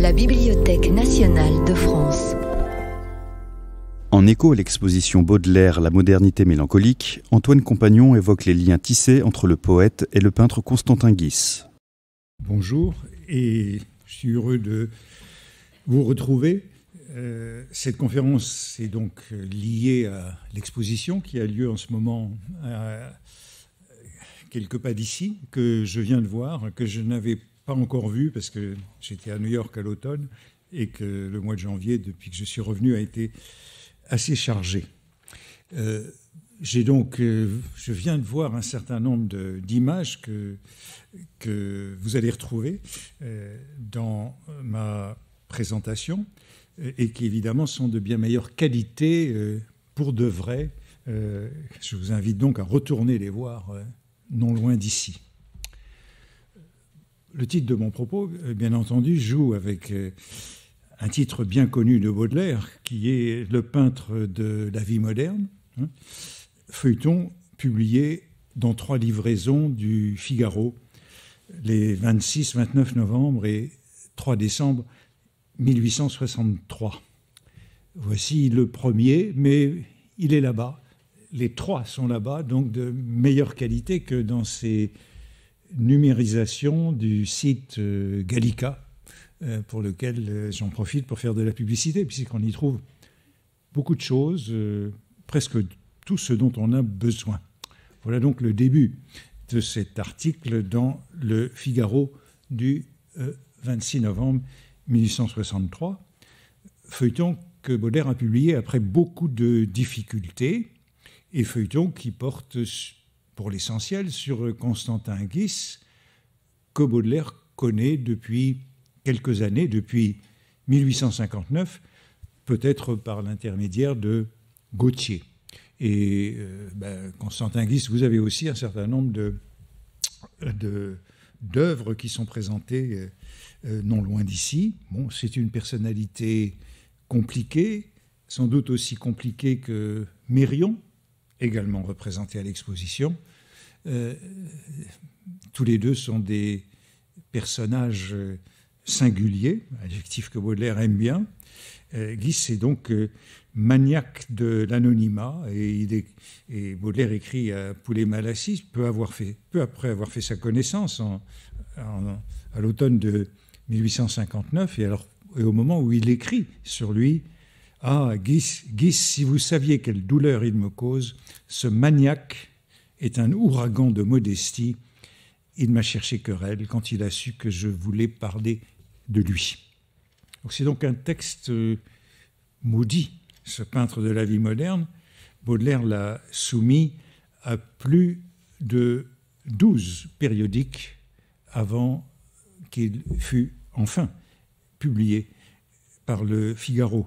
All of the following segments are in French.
la Bibliothèque nationale de France. En écho à l'exposition Baudelaire La modernité mélancolique, Antoine Compagnon évoque les liens tissés entre le poète et le peintre Constantin Guisse. Bonjour et je suis heureux de vous retrouver. Euh, cette conférence est donc liée à l'exposition qui a lieu en ce moment à euh, quelques pas d'ici, que je viens de voir, que je n'avais encore vu parce que j'étais à New York à l'automne et que le mois de janvier, depuis que je suis revenu, a été assez chargé. Euh, j'ai donc, euh, je viens de voir un certain nombre d'images que, que vous allez retrouver euh, dans ma présentation et qui évidemment sont de bien meilleure qualité pour de vrai. je vous invite donc à retourner les voir non loin d'ici. Le titre de mon propos, euh, bien entendu, joue avec euh, un titre bien connu de Baudelaire, qui est Le peintre de la vie moderne, hein, feuilleton publié dans trois livraisons du Figaro les 26, 29 novembre et 3 décembre 1863. Voici le premier, mais il est là-bas. Les trois sont là-bas, donc de meilleure qualité que dans ces numérisation du site euh, Gallica, euh, pour lequel euh, j'en profite pour faire de la publicité, puisqu'on y trouve beaucoup de choses, presque tout ce dont on a besoin. Voilà donc le début de cet article dans le Figaro du 26 novembre 1863, feuilleton que Baudelaire a publié après beaucoup de difficultés, et feuilleton qui porte pour l'essentiel sur Constantin Guis, que Baudelaire connaît depuis quelques années, depuis 1859, peut-être par l'intermédiaire de Gauthier. Et euh, ben, Constantin Guis, vous avez aussi un certain nombre de, d'œuvres qui sont présentées euh, euh, non loin d'ici. Bon, c'est une personnalité compliquée, sans doute aussi compliquée que Mérion, également représenté à l'exposition. Euh, tous les deux sont des personnages euh, singuliers, adjectif que Baudelaire aime bien. Euh, est donc euh, maniaque de l'anonymat et, Baudelaire écrit à Poulet Malassis peu, après avoir fait sa connaissance à l'automne de 1859 et, au moment où il écrit sur lui Ah, si vous saviez quelle douleur il me cause, ce maniaque est un ouragan de modestie. Il m'a cherché querelle quand il a su que je voulais parler de lui. C'est donc un texte euh, maudit, ce peintre de la vie moderne. Baudelaire l'a soumis à plus de 12 périodiques avant qu'il fût enfin publié par le Figaro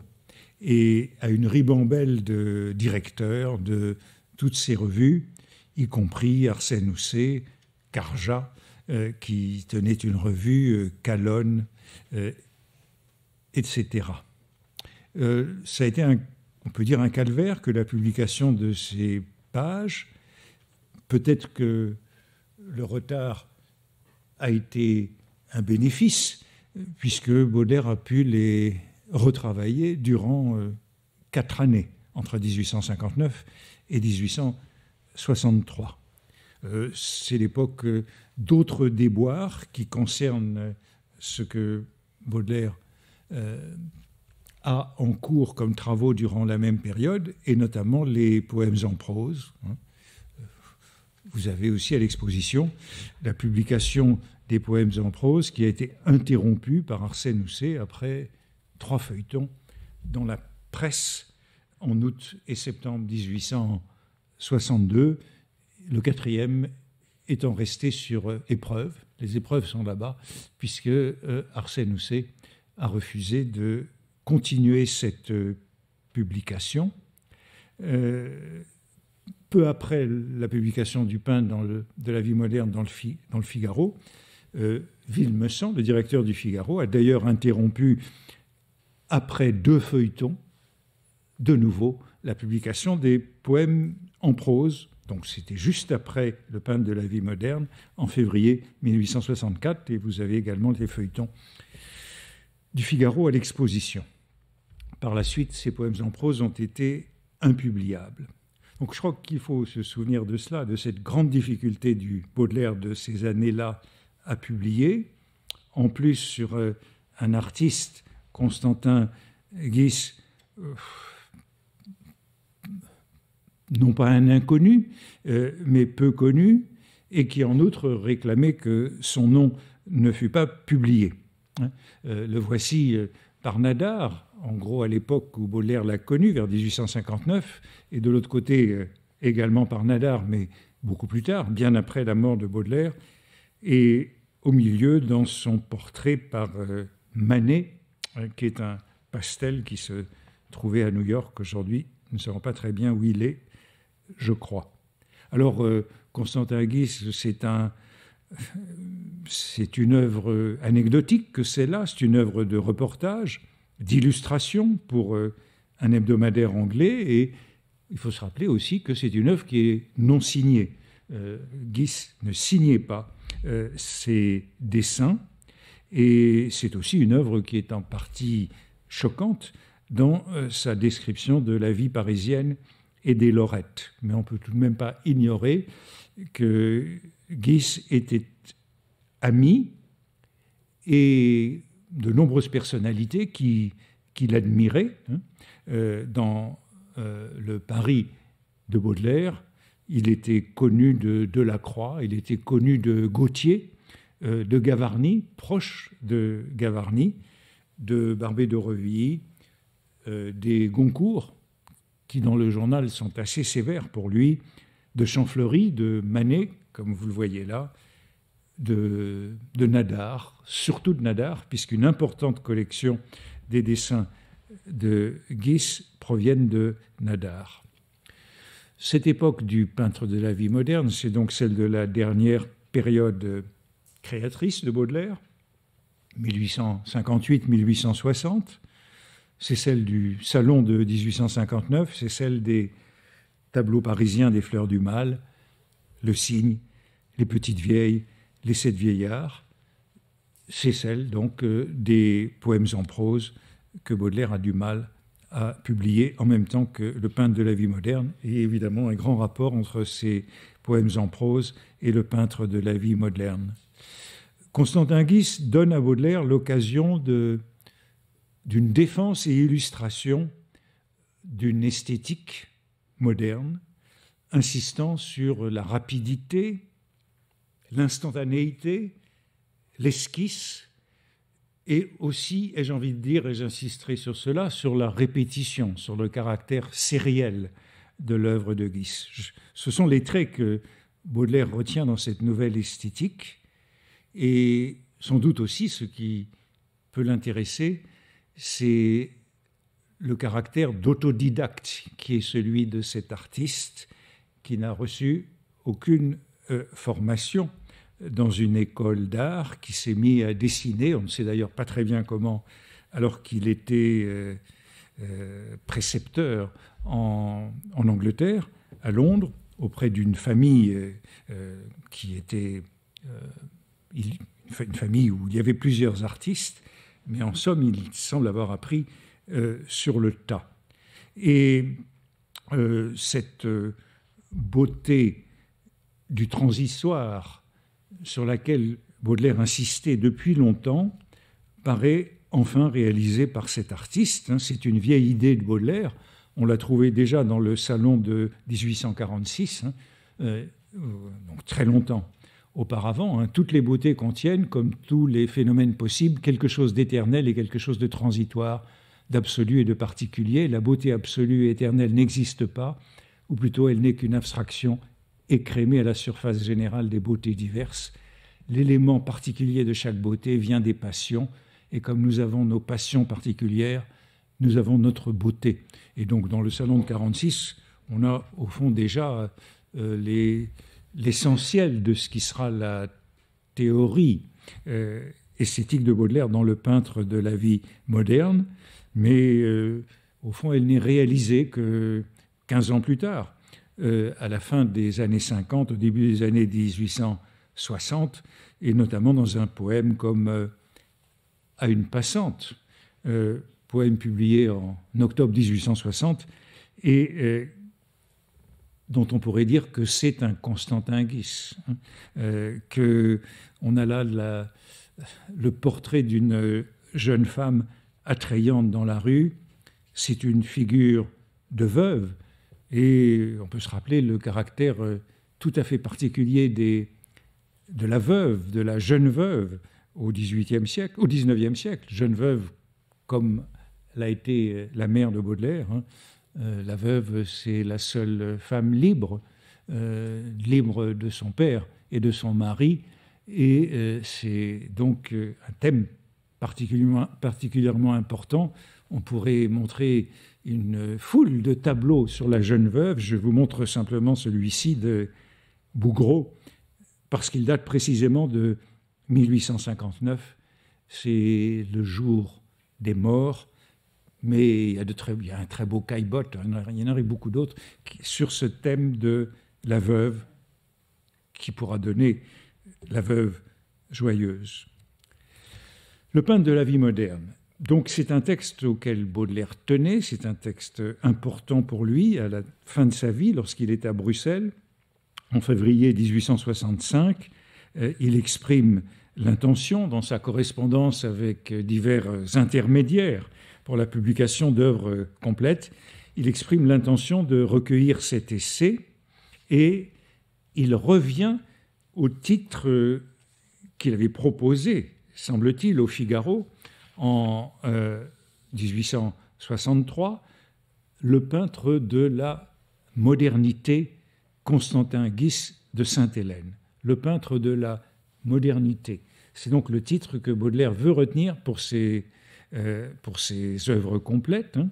et à une ribambelle de directeurs de toutes ces revues y compris Arsène Housset, Carja, euh, qui tenait une revue, euh, Calonne, euh, etc. ça a été, on peut dire, un calvaire que la publication de ces pages. Peut-être que le retard a été un bénéfice, puisque Baudelaire a pu les retravailler durant quatre années, entre 1859 et 1860. 63. Euh, c'est l'époque euh, d'autres déboires qui concernent euh, ce que Baudelaire a en cours comme travaux durant la même période, et notamment les poèmes en prose. Hein. Vous avez aussi à l'exposition la publication des poèmes en prose qui a été interrompue par Arsène Housset après trois feuilletons dans la presse en août et septembre 1800. 62. Le quatrième étant resté sur euh, épreuve. Les épreuves sont là-bas, puisque euh, Arsène Housset a refusé de continuer cette euh, publication. peu après la publication du pain dans de la vie moderne dans le, Figaro, euh, le directeur du Figaro, a d'ailleurs interrompu, après deux feuilletons, de nouveau, la publication des poèmes en prose, donc c'était juste après Le peintre de la vie moderne, en février 1864, et vous avez également les feuilletons du Figaro à l'exposition. Par la suite, ces poèmes en prose ont été impubliables. Donc je crois qu'il faut se souvenir de cela, de cette grande difficulté du Baudelaire de ces années-là à publier, en plus sur euh, un artiste, Constantin Guis, euh, non pas un inconnu, euh, mais peu connu, et qui en outre réclamait que son nom ne fût pas publié. Hein, euh, le voici par euh, Nadar, en gros à l'époque où Baudelaire l'a connu, vers 1859, et de l'autre côté également par Nadar, mais beaucoup plus tard, bien après la mort de Baudelaire, et au milieu dans son portrait par Manet, hein, qui est un pastel qui se trouvait à New York aujourd'hui. Nous ne savons pas très bien où il est, je crois. Alors, euh, Constantin Guis, c'est un, c'est une œuvre anecdotique que celle là, c'est une œuvre de reportage, d'illustration pour euh, un hebdomadaire anglais, et il faut se rappeler aussi que c'est une œuvre qui est non signée. Euh, Guis ne signait pas ses dessins, et c'est aussi une œuvre qui est en partie choquante dans sa description de la vie parisienne et des Mais on ne peut tout de même pas ignorer que Guis était ami et de nombreuses personnalités qui, qui l'admiraient hein. euh, dans euh, le Paris de Baudelaire. Il était connu de Delacroix, il était connu de Gautier, euh, de Gavarni, proche de Gavarni, de Barbé de Revilly, des Goncourt, qui dans le journal sont assez sévères pour lui, de Champfleury, de Manet, comme vous le voyez là, de, Nadar, surtout de Nadar, puisqu'une importante collection des dessins de Guis proviennent de Nadar. Cette époque du peintre de la vie moderne, c'est donc celle de la dernière période créatrice de Baudelaire, 1858-1860, c'est celle du salon de 1859, c'est celle des tableaux parisiens des fleurs du mal, le cygne, les petites vieilles, les sept vieillards, c'est celle donc euh, des poèmes en prose que Baudelaire a du mal à publier en même temps que le peintre de la vie moderne, et évidemment un grand rapport entre ces poèmes en prose et le peintre de la vie moderne. Constantin Guis donne à Baudelaire l'occasion de d'une défense et illustration d'une esthétique moderne, insistant sur la rapidité, l'instantanéité, l'esquisse, et aussi, ai-je envie de dire, et j'insisterai sur cela, sur la répétition, sur le caractère sériel de l'œuvre de Guis. Ce sont les traits que Baudelaire retient dans cette nouvelle esthétique, et sans doute aussi ce qui peut l'intéresser, c'est le caractère d'autodidacte qui est celui de cet artiste qui n'a reçu aucune euh, formation dans une école d'art, qui s'est mis à dessiner, on ne sait d'ailleurs pas très bien comment, alors qu'il était euh, euh, précepteur en, en, Angleterre, à Londres, auprès d'une famille qui était une famille où il y avait plusieurs artistes, mais en somme, il semble avoir appris euh, sur le tas. Et euh, cette euh, beauté du transitoire sur laquelle Baudelaire insistait depuis longtemps paraît enfin réalisée par cet artiste. Hein. C'est une vieille idée de Baudelaire. On l'a trouvée déjà dans le salon de 1846, hein. donc très longtemps auparavant. Hein, toutes les beautés contiennent, comme tous les phénomènes possibles, quelque chose d'éternel et quelque chose de transitoire, d'absolu et de particulier. La beauté absolue et éternelle n'existe pas, ou plutôt elle n'est qu'une abstraction écrémée à la surface générale des beautés diverses. L'élément particulier de chaque beauté vient des passions, et comme nous avons nos passions particulières, nous avons notre beauté. Et donc dans le salon de 46, on a au fond déjà euh, les l'essentiel de ce qui sera la théorie euh, esthétique de Baudelaire dans le peintre de la vie moderne, mais euh, au fond, elle n'est réalisée que 15 ans plus tard, euh, à la fin des années 50, au début des années 1860, et notamment dans un poème comme À une passante, poème publié en octobre 1860, et dont on pourrait dire que c'est un Constantin Guis, hein. euh, que on a là le portrait d'une jeune femme attrayante dans la rue. C'est une figure de veuve, et on peut se rappeler le caractère euh, tout à fait particulier de la veuve, de la jeune veuve au XVIIIe siècle, au XIXe siècle, jeune veuve comme l'a été euh, la mère de Baudelaire. Hein. Euh, la veuve, c'est la seule femme libre, euh, libre de son père et de son mari. Et euh, c'est donc un thème particulièrement, important. On pourrait montrer une foule de tableaux sur la jeune veuve. Je vous montre simplement celui-ci de Bougreau, parce qu'il date précisément de 1859. C'est le jour des morts mais il y a, de très, il un très beau Caillebotte, il y en a beaucoup d'autres, sur ce thème de la veuve, qui pourra donner la veuve joyeuse. Le peintre de la vie moderne. Donc c'est un texte auquel Baudelaire tenait, c'est un texte important pour lui à la fin de sa vie, lorsqu'il est à Bruxelles, en février 1865. Euh, il exprime l'intention dans sa correspondance avec divers intermédiaires pour la publication d'œuvres complètes. Il exprime l'intention de recueillir cet essai et il revient au titre qu'il avait proposé, semble-t-il, au Figaro en 1863, euh, le peintre de la modernité Constantin Guis de Sainte-Hélène, le peintre de la modernité. C'est donc le titre que Baudelaire veut retenir pour ses euh, pour ses œuvres complètes. Hein,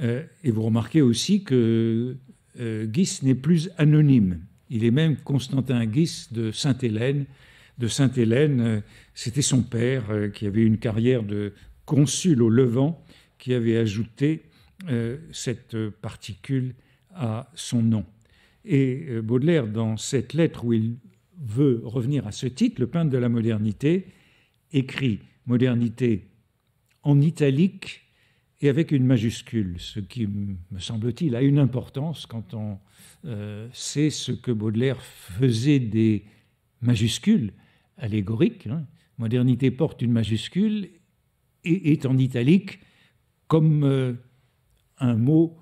euh, et vous remarquez aussi que euh, Guis n'est plus anonyme. Il est même Constantin Guis de Sainte-Hélène. De Sainte-Hélène, c'était son père qui avait une carrière de consul au Levant qui avait ajouté cette particule à son nom. Et Baudelaire, dans cette lettre où il veut revenir à ce titre, le peintre de la modernité, écrit Modernité en italique et avec une majuscule, ce qui, me semble-t-il, a une importance quand on euh, sait ce que Baudelaire faisait des majuscules allégoriques. Hein. Modernité porte une majuscule et est en italique comme euh, un mot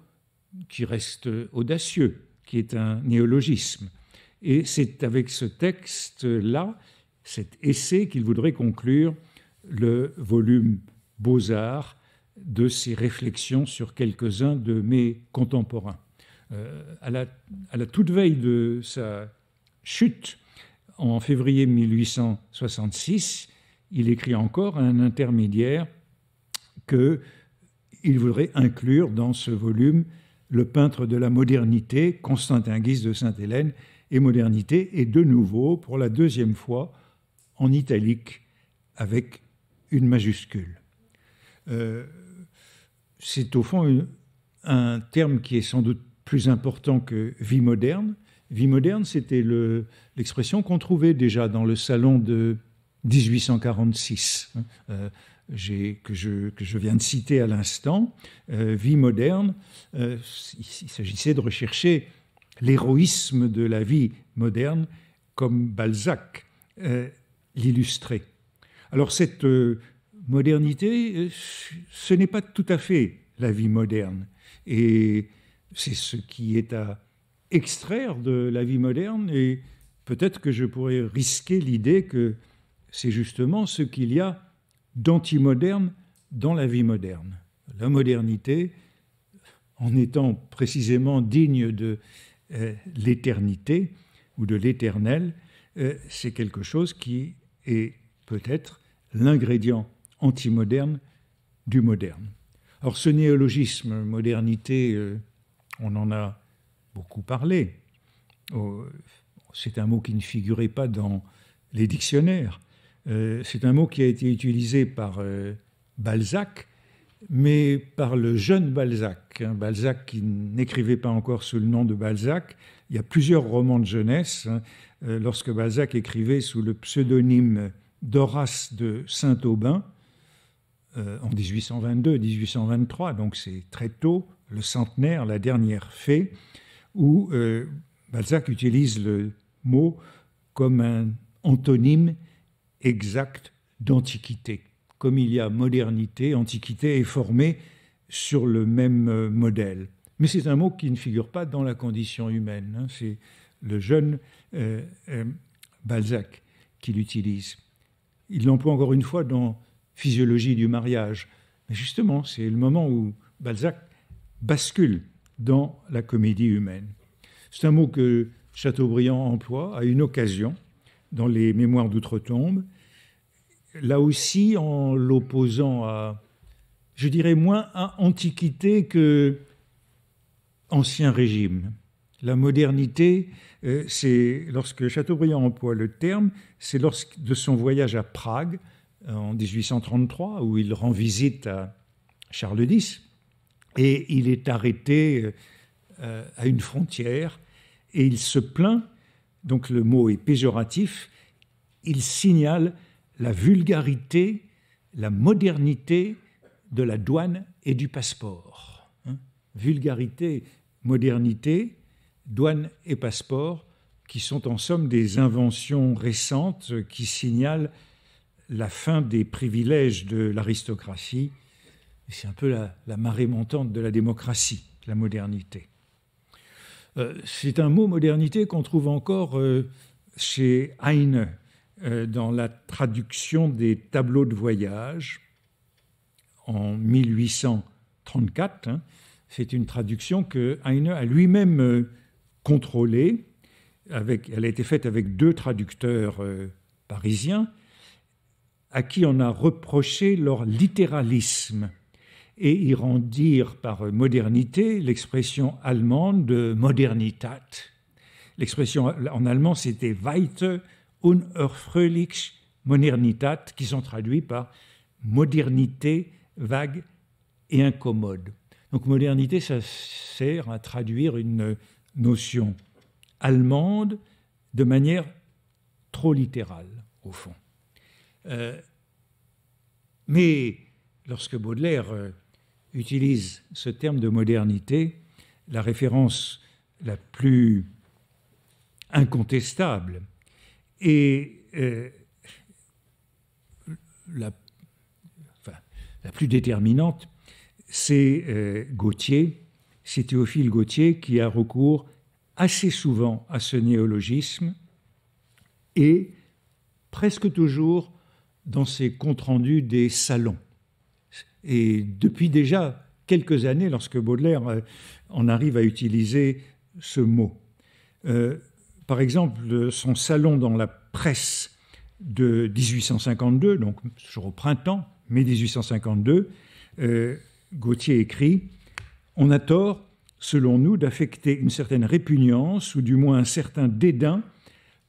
qui reste audacieux, qui est un néologisme. Et c'est avec ce texte-là, cet essai, qu'il voudrait conclure le volume beaux-arts de ses réflexions sur quelques-uns de mes contemporains. Euh, à, la, à, la, toute veille de sa chute, en février 1866, il écrit encore un intermédiaire qu'il voudrait inclure dans ce volume le peintre de la modernité, Constantin Guise de Sainte-Hélène, et modernité, et de nouveau, pour la deuxième fois, en italique, avec une majuscule. Euh, c'est au fond un terme qui est sans doute plus important que vie moderne. Vie moderne, c'était l'expression qu'on trouvait déjà dans le salon de 1846, hein, euh, que, je, viens de citer à l'instant. Euh, vie moderne, il, il s'agissait de rechercher l'héroïsme de la vie moderne comme Balzac l'illustrait. Alors cette modernité, euh, ce n'est pas tout à fait la vie moderne. Et c'est ce qui est à extraire de la vie moderne. Et peut-être que je pourrais risquer l'idée que c'est justement ce qu'il y a d'antimoderne dans la vie moderne. La modernité, en étant précisément digne de euh, l'éternité ou de l'éternel, euh, c'est quelque chose qui est peut-être l'ingrédient anti-moderne, du moderne. Or, ce néologisme modernité, euh, on en a beaucoup parlé. Euh, c'est un mot qui ne figurait pas dans les dictionnaires. Euh, c'est un mot qui a été utilisé par Balzac, mais par le jeune Balzac. Hein. Balzac qui n'écrivait pas encore sous le nom de Balzac. Il y a plusieurs romans de jeunesse. Hein. lorsque Balzac écrivait sous le pseudonyme d'Horace de Saint-Aubin, euh, en 1822-1823, donc c'est très tôt, le centenaire, la dernière fée, où euh, Balzac utilise le mot comme un antonyme exact d'antiquité. Comme il y a modernité, antiquité est formée sur le même euh, modèle. Mais c'est un mot qui ne figure pas dans la condition humaine. Hein. C'est le jeune Balzac qui l'utilise. Il l'emploie encore une fois dans physiologie du mariage. Mais justement, c'est le moment où Balzac bascule dans la comédie humaine. C'est un mot que Chateaubriand emploie à une occasion dans les Mémoires d'outre-tombe, là aussi en l'opposant à, je dirais, moins à antiquité que ancien régime. La modernité, euh, c'est lorsque Chateaubriand emploie le terme, c'est lors de son voyage à Prague, en 1833 où il rend visite à Charles X et il est arrêté euh, à une frontière et il se plaint, donc le mot est péjoratif, il signale la vulgarité, la modernité de la douane et du passeport. Hein. vulgarité, modernité, douane et passeport, qui sont en somme des inventions récentes qui signalent la fin des privilèges de l'aristocratie. C'est un peu la, marée montante de la démocratie, la modernité. Euh, c'est un mot modernité qu'on trouve encore euh, chez Heine euh, dans la traduction des tableaux de voyage en 1834. Hein. C'est une traduction que Heine a lui-même contrôlée. elle a été faite avec deux traducteurs parisiens, à qui on a reproché leur littéralisme. Et y rendirent par modernité l'expression allemande de modernitat. L'expression en allemand, c'était Weite unerfreulich modernität, qui sont traduits par modernité vague et incommode. Donc modernité, ça sert à traduire une notion allemande de manière trop littérale, au fond. Euh, mais lorsque Baudelaire euh, utilise ce terme de modernité, la référence la plus incontestable et euh, la, plus déterminante, c'est Gauthier, c'est Théophile Gauthier qui a recours assez souvent à ce néologisme et presque toujours dans ses comptes rendus des salons. Et depuis déjà quelques années, lorsque Baudelaire euh, en arrive à utiliser ce mot. Euh, par exemple, son salon dans la presse de 1852, donc toujours au printemps, mai 1852, euh, Gauthier écrit On a tort, selon nous, d'affecter une certaine répugnance ou du moins un certain dédain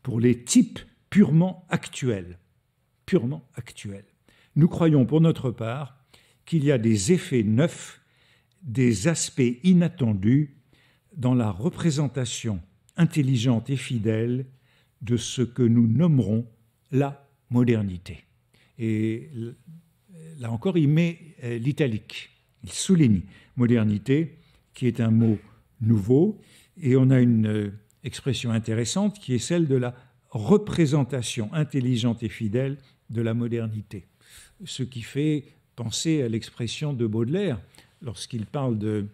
pour les types purement actuels purement actuelle. Nous croyons pour notre part qu'il y a des effets neufs, des aspects inattendus dans la représentation intelligente et fidèle de ce que nous nommerons la modernité. Et là encore, il met euh, l'italique, il souligne modernité, qui est un mot nouveau, et on a une euh, expression intéressante qui est celle de la représentation intelligente et fidèle de la modernité. Ce qui fait penser à l'expression de Baudelaire lorsqu'il parle de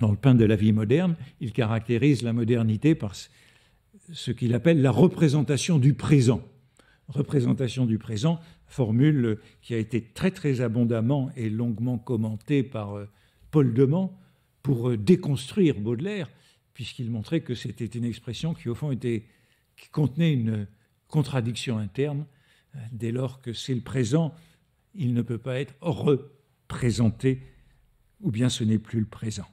dans le pain de la vie moderne, il caractérise la modernité par ce qu'il appelle la représentation du présent. Représentation du présent, formule qui a été très très abondamment et longuement commentée par euh, Paul Demand pour euh, déconstruire Baudelaire, puisqu'il montrait que c'était une expression qui au fond était, qui contenait une contradiction interne Dès lors que c'est le présent, il ne peut pas être représenté, ou bien ce n'est plus le présent.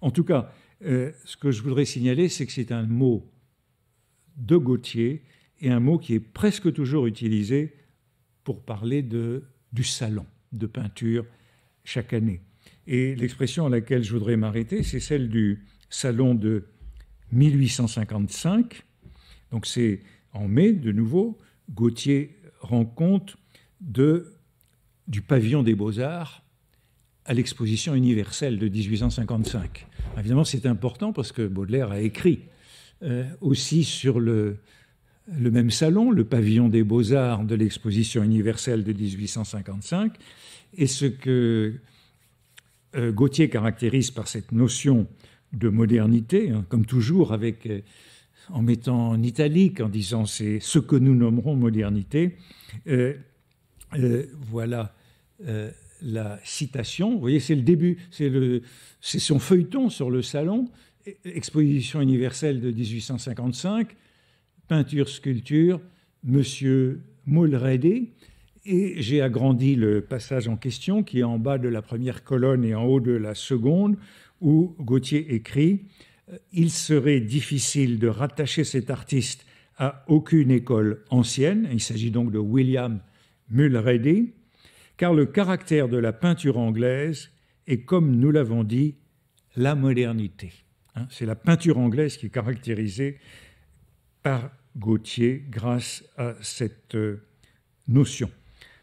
En tout cas, euh, ce que je voudrais signaler, c'est que c'est un mot de Gautier et un mot qui est presque toujours utilisé pour parler de, du salon de peinture chaque année. Et l'expression à laquelle je voudrais m'arrêter, c'est celle du salon de 1855. Donc c'est en mai, de nouveau, Gautier rend compte de, du pavillon des beaux-arts à l'exposition universelle de 1855. Évidemment, c'est important parce que Baudelaire a écrit euh, aussi sur le, le même salon, le pavillon des beaux-arts de l'exposition universelle de 1855. Et ce que Gautier euh, Gauthier caractérise par cette notion de modernité, hein, comme toujours avec euh, en mettant en italique, en disant c'est ce que nous nommerons modernité. Euh, euh, voilà euh, la citation. Vous voyez, c'est le début, c'est son feuilleton sur le salon, exposition universelle de 1855, peinture, sculpture, Monsieur Mulready. Et j'ai agrandi le passage en question, qui est en bas de la première colonne et en haut de la seconde, où Gauthier écrit euh, il serait difficile de rattacher cet artiste à aucune école ancienne, il s'agit donc de William Mulready, car le caractère de la peinture anglaise est, comme nous l'avons dit, la modernité. Hein, c'est la peinture anglaise qui est caractérisée par Gautier grâce à cette euh, notion.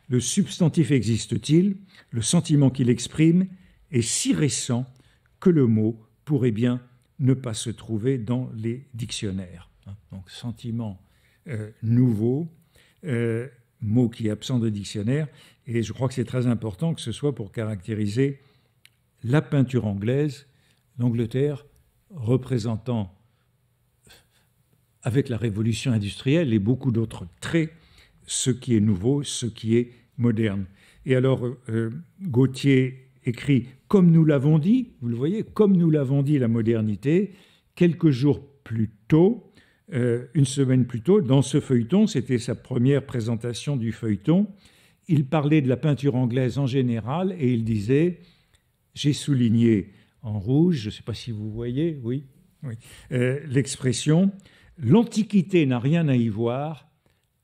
Le substantif existe-t-il Le sentiment qu'il exprime est si récent que le mot pourrait bien ne pas se trouver dans les dictionnaires. Hein, donc sentiment euh, nouveau, euh, mot qui est absent de dictionnaire, et je crois que c'est très important que ce soit pour caractériser la peinture anglaise, l'Angleterre représentant euh, avec la révolution industrielle et beaucoup d'autres traits, ce qui est nouveau, ce qui est moderne. Et alors, euh, Gauthier écrit comme nous l'avons dit, vous le voyez, comme nous l'avons dit la modernité, quelques jours plus tôt, euh, une semaine plus tôt, dans ce feuilleton, c'était sa première présentation du feuilleton, il parlait de la peinture anglaise en général et il disait, j'ai souligné en rouge, je ne sais pas si vous voyez, oui, oui. Euh, l'expression, l'Antiquité n'a rien à y voir,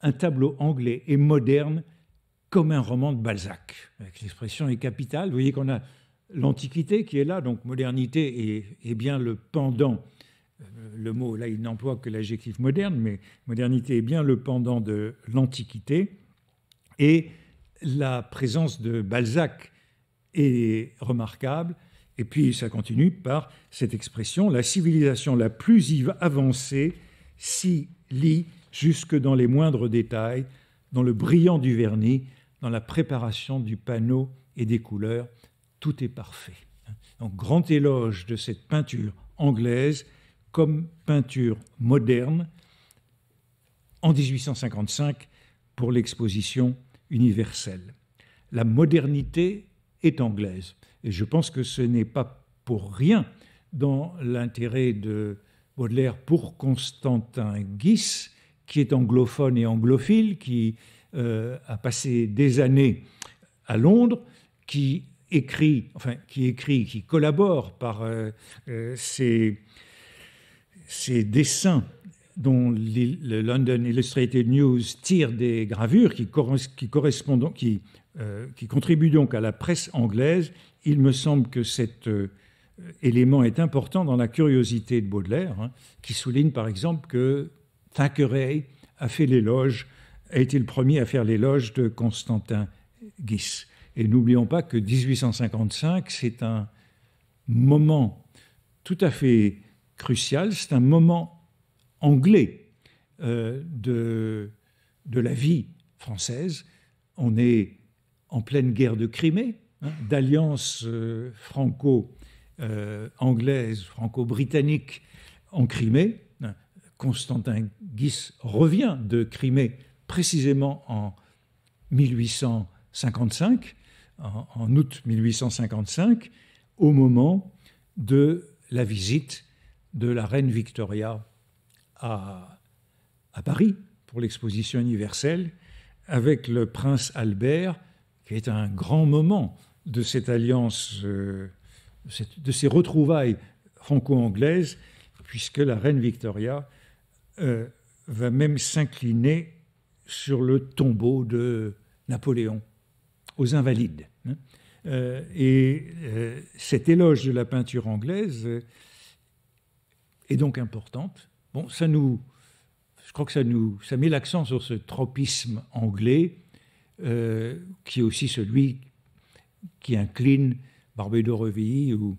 un tableau anglais est moderne comme un roman de Balzac. L'expression est capitale, vous voyez qu'on a l'Antiquité qui est là, donc modernité est, bien le pendant. Euh, le mot, là, il n'emploie que l'adjectif moderne, mais modernité est bien le pendant de l'Antiquité. Et la présence de Balzac est remarquable. Et puis ça continue par cette expression la civilisation la plus avancée s'y lit jusque dans les moindres détails, dans le brillant du vernis, dans la préparation du panneau et des couleurs tout est parfait. Donc, grand éloge de cette peinture anglaise comme peinture moderne en 1855 pour l'exposition universelle. La modernité est anglaise. Et je pense que ce n'est pas pour rien dans l'intérêt de Baudelaire pour Constantin Guis, qui est anglophone et anglophile, qui euh, a passé des années à Londres, qui écrit, enfin qui écrit, qui collabore par euh, euh, ces dessins dont le London Illustrated News tire des gravures qui, qui, correspondent, qui, euh, qui contribuent donc à la presse anglaise, il me semble que cet élément est important dans la curiosité de Baudelaire, hein, qui souligne par exemple que Thackeray a fait l'éloge, a été le premier à faire l'éloge de Constantin Guis. Et n'oublions pas que 1855, c'est un moment tout à fait crucial, c'est un moment anglais euh, de, de la vie française. On est en pleine guerre de Crimée, hein, d'alliance euh, franco-anglaise, franco-britannique en Crimée. Constantin Guis revient de Crimée précisément en 1855 en, août 1855, au moment de la visite de la reine Victoria à, Paris pour l'exposition universelle, avec le prince Albert, qui est un grand moment de cette alliance, euh, de ces retrouvailles franco-anglaises, puisque la reine Victoria euh, va même s'incliner sur le tombeau de Napoléon, aux Invalides. Hein. Euh, et euh, cet éloge de la peinture anglaise euh, est donc importante. Bon, ça nous, je crois que ça nous, ça met l'accent sur ce tropisme anglais qui est aussi celui qui incline Barbey Revilly ou,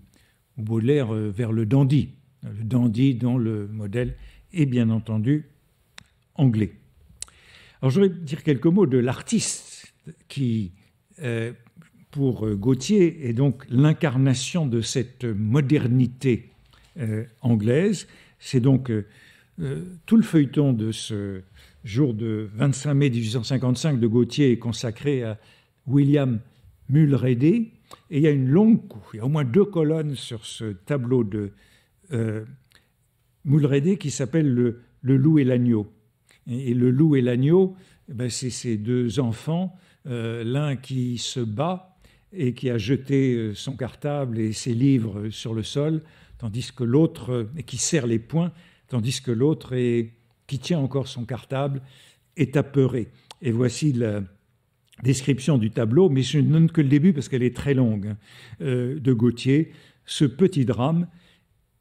Baudelaire vers le dandy, le dandy dont le modèle est bien entendu anglais. Alors je vais dire quelques mots de l'artiste qui pour euh, Gauthier est donc l'incarnation de cette modernité euh, anglaise. C'est donc euh, tout le feuilleton de ce jour de 25 mai 1855 de Gauthier est consacré à William Mulready. Et il y a une longue, il y a au moins deux colonnes sur ce tableau de euh, Mulready qui s'appelle le, loup et l'agneau. Et, le loup et l'agneau, eh ben, c'est ces deux enfants, l'un qui se bat et qui a jeté euh, son cartable et ses livres sur le sol, tandis que l'autre, euh, et qui serre les poings, tandis que l'autre, qui tient encore son cartable, est apeuré. Et voici la description du tableau, mais je ne donne que le début parce qu'elle est très longue, hein, euh, de Gautier. Ce petit drame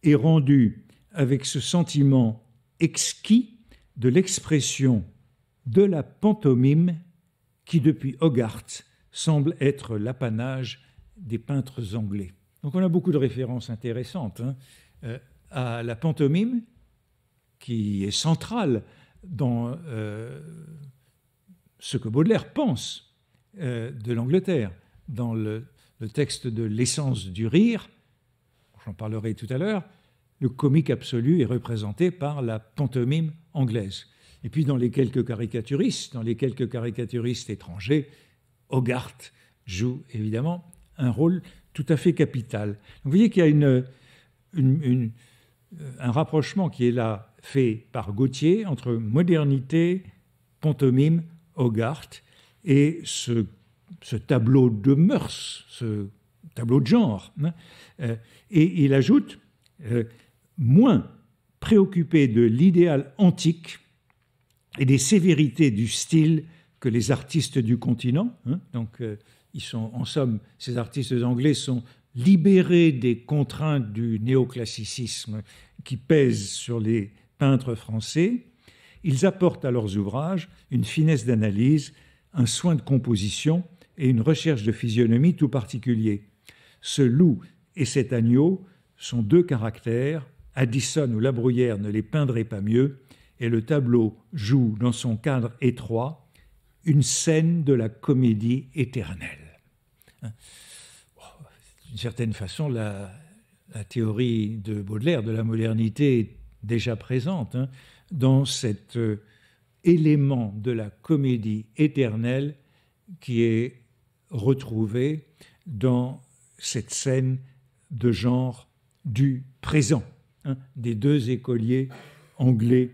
est rendu avec ce sentiment exquis de l'expression de la pantomime qui, depuis Hogarth, semble être l'apanage des peintres anglais. Donc on a beaucoup de références intéressantes hein. euh, à la pantomime, qui est centrale dans euh, ce que Baudelaire pense euh, de l'Angleterre, dans le, texte de L'essence du rire, j'en parlerai tout à l'heure, le comique absolu est représenté par la pantomime anglaise. Et puis dans les quelques caricaturistes, dans les quelques caricaturistes étrangers, Hogarth joue évidemment un rôle tout à fait capital. vous voyez qu'il y a euh, un rapprochement qui est là fait par Gauthier entre modernité, pantomime, Hogarth, et ce, tableau de mœurs, ce tableau de genre. Hein. Euh, et il ajoute, euh, moins préoccupé de l'idéal antique et des sévérités du style que les artistes du continent. Hein, donc, euh, ils sont, en somme, ces artistes anglais sont libérés des contraintes du néoclassicisme qui pèsent sur les peintres français. Ils apportent à leurs ouvrages une finesse d'analyse, un soin de composition et une recherche de physionomie tout particulier. Ce loup et cet agneau sont deux caractères, Addison ou La Bruyère ne les peindraient pas mieux, et le tableau joue dans son cadre étroit une scène de la comédie éternelle. Hein. D'une certaine façon, la, théorie de Baudelaire de la modernité est déjà présente hein, dans cet euh, élément de la comédie éternelle qui est retrouvé dans cette scène de genre du présent, hein, des deux écoliers anglais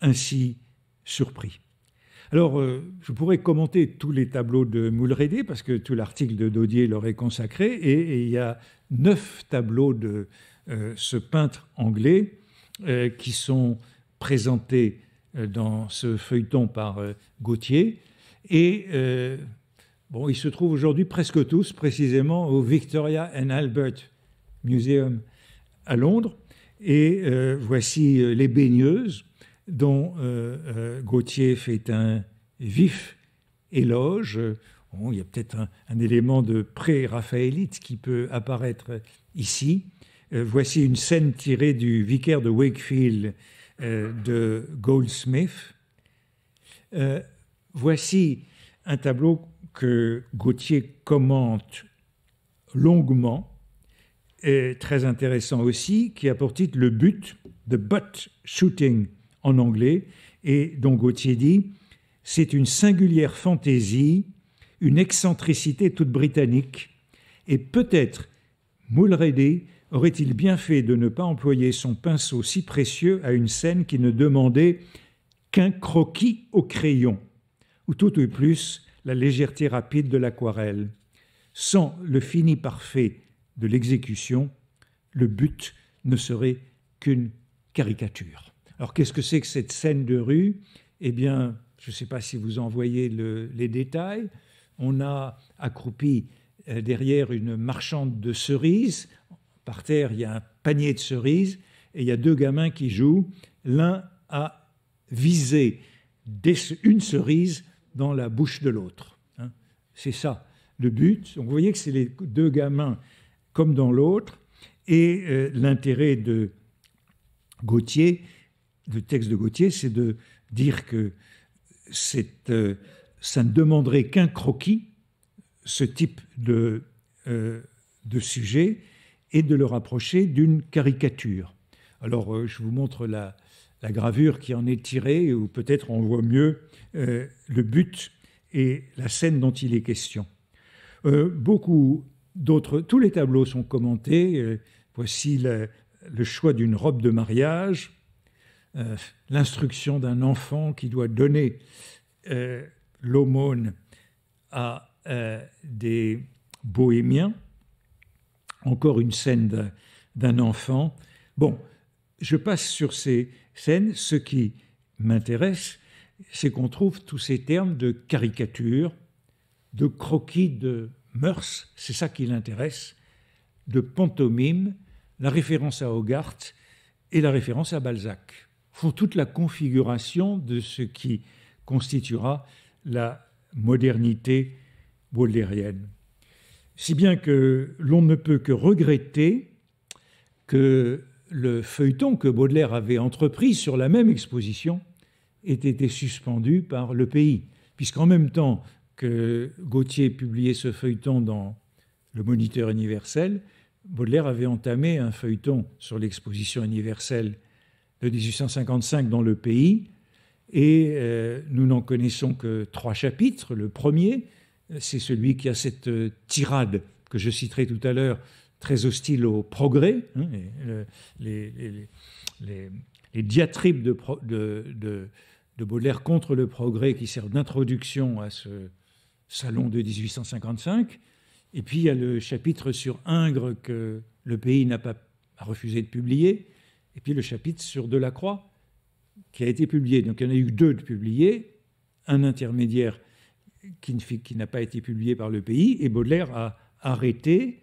ainsi surpris. Alors, euh, je pourrais commenter tous les tableaux de Mulready, parce que tout l'article de Dodier leur est consacré, et, il y a neuf tableaux de euh, ce peintre anglais euh, qui sont présentés dans ce feuilleton par Gauthier. Et bon, ils se trouvent aujourd'hui presque tous précisément au Victoria and Albert Museum à Londres. Et voici les baigneuses dont euh, euh, Gauthier fait un vif éloge. il y a peut-être un, élément de pré-raphaélite qui peut apparaître ici. Euh, voici une scène tirée du vicaire de Wakefield euh, de Goldsmith. voici un tableau que Gauthier commente longuement, et très intéressant aussi, qui a pour titre Le but, The Butt Shooting en anglais. Et dont Gauthier dit C'est une singulière fantaisie, une excentricité toute britannique. Et peut-être Mulready aurait-il bien fait de ne pas employer son pinceau si précieux à une scène qui ne demandait qu'un croquis au crayon, ou tout au plus la légèreté rapide de l'aquarelle. Sans le fini parfait de l'exécution, le but ne serait qu'une caricature. Alors qu'est-ce que c'est que cette scène de rue Eh bien, je ne sais pas si vous en voyez les détails. On a accroupi euh, derrière une marchande de cerises. Par terre, il y a un panier de cerises et il y a deux gamins qui jouent. L'un a visé une cerise dans la bouche de l'autre. Hein. c'est ça le but. Donc vous voyez que c'est les deux gamins comme dans l'autre. Et euh, l'intérêt de Gauthier, le texte de Gauthier, c'est de dire que euh, ça ne demanderait qu'un croquis, ce type de, euh, de sujet, et de le rapprocher d'une caricature. Alors, euh, je vous montre la, gravure qui en est tirée, où peut-être on voit mieux le but et la scène dont il est question. beaucoup d'autres, tous les tableaux sont commentés. voici le choix d'une robe de mariage, euh, l'instruction d'un enfant qui doit donner euh, l'aumône à euh, des bohémiens. Encore une scène d'un enfant. Bon, je passe sur ces scènes. Ce qui m'intéresse, c'est qu'on trouve tous ces termes de caricature, de croquis de mœurs, c'est ça qui l'intéresse, de pantomime, la référence à Hogarth et la référence à Balzac font toute la configuration de ce qui constituera la modernité baudelairienne. Si bien que l'on ne peut que regretter que le feuilleton que Baudelaire avait entrepris sur la même exposition ait été suspendu par le pays, puisqu'en même temps que Gauthier publiait ce feuilleton dans le Moniteur universel, Baudelaire avait entamé un feuilleton sur l'exposition universelle de 1855 dans le pays, et euh, nous n'en connaissons que trois chapitres. Le premier, c'est celui qui a cette euh, tirade que je citerai tout à l'heure, très hostile au progrès. Hein, euh, les, diatribes de, de, Baudelaire contre le progrès qui servent d'introduction à ce salon de 1855. Et puis il y a le chapitre sur Ingres que le pays n'a pas refusé de publier, et puis le chapitre sur Delacroix, qui a été publié. Donc il y en a eu deux de publiés, un intermédiaire qui, n'a pas été publié par le pays, et Baudelaire a arrêté,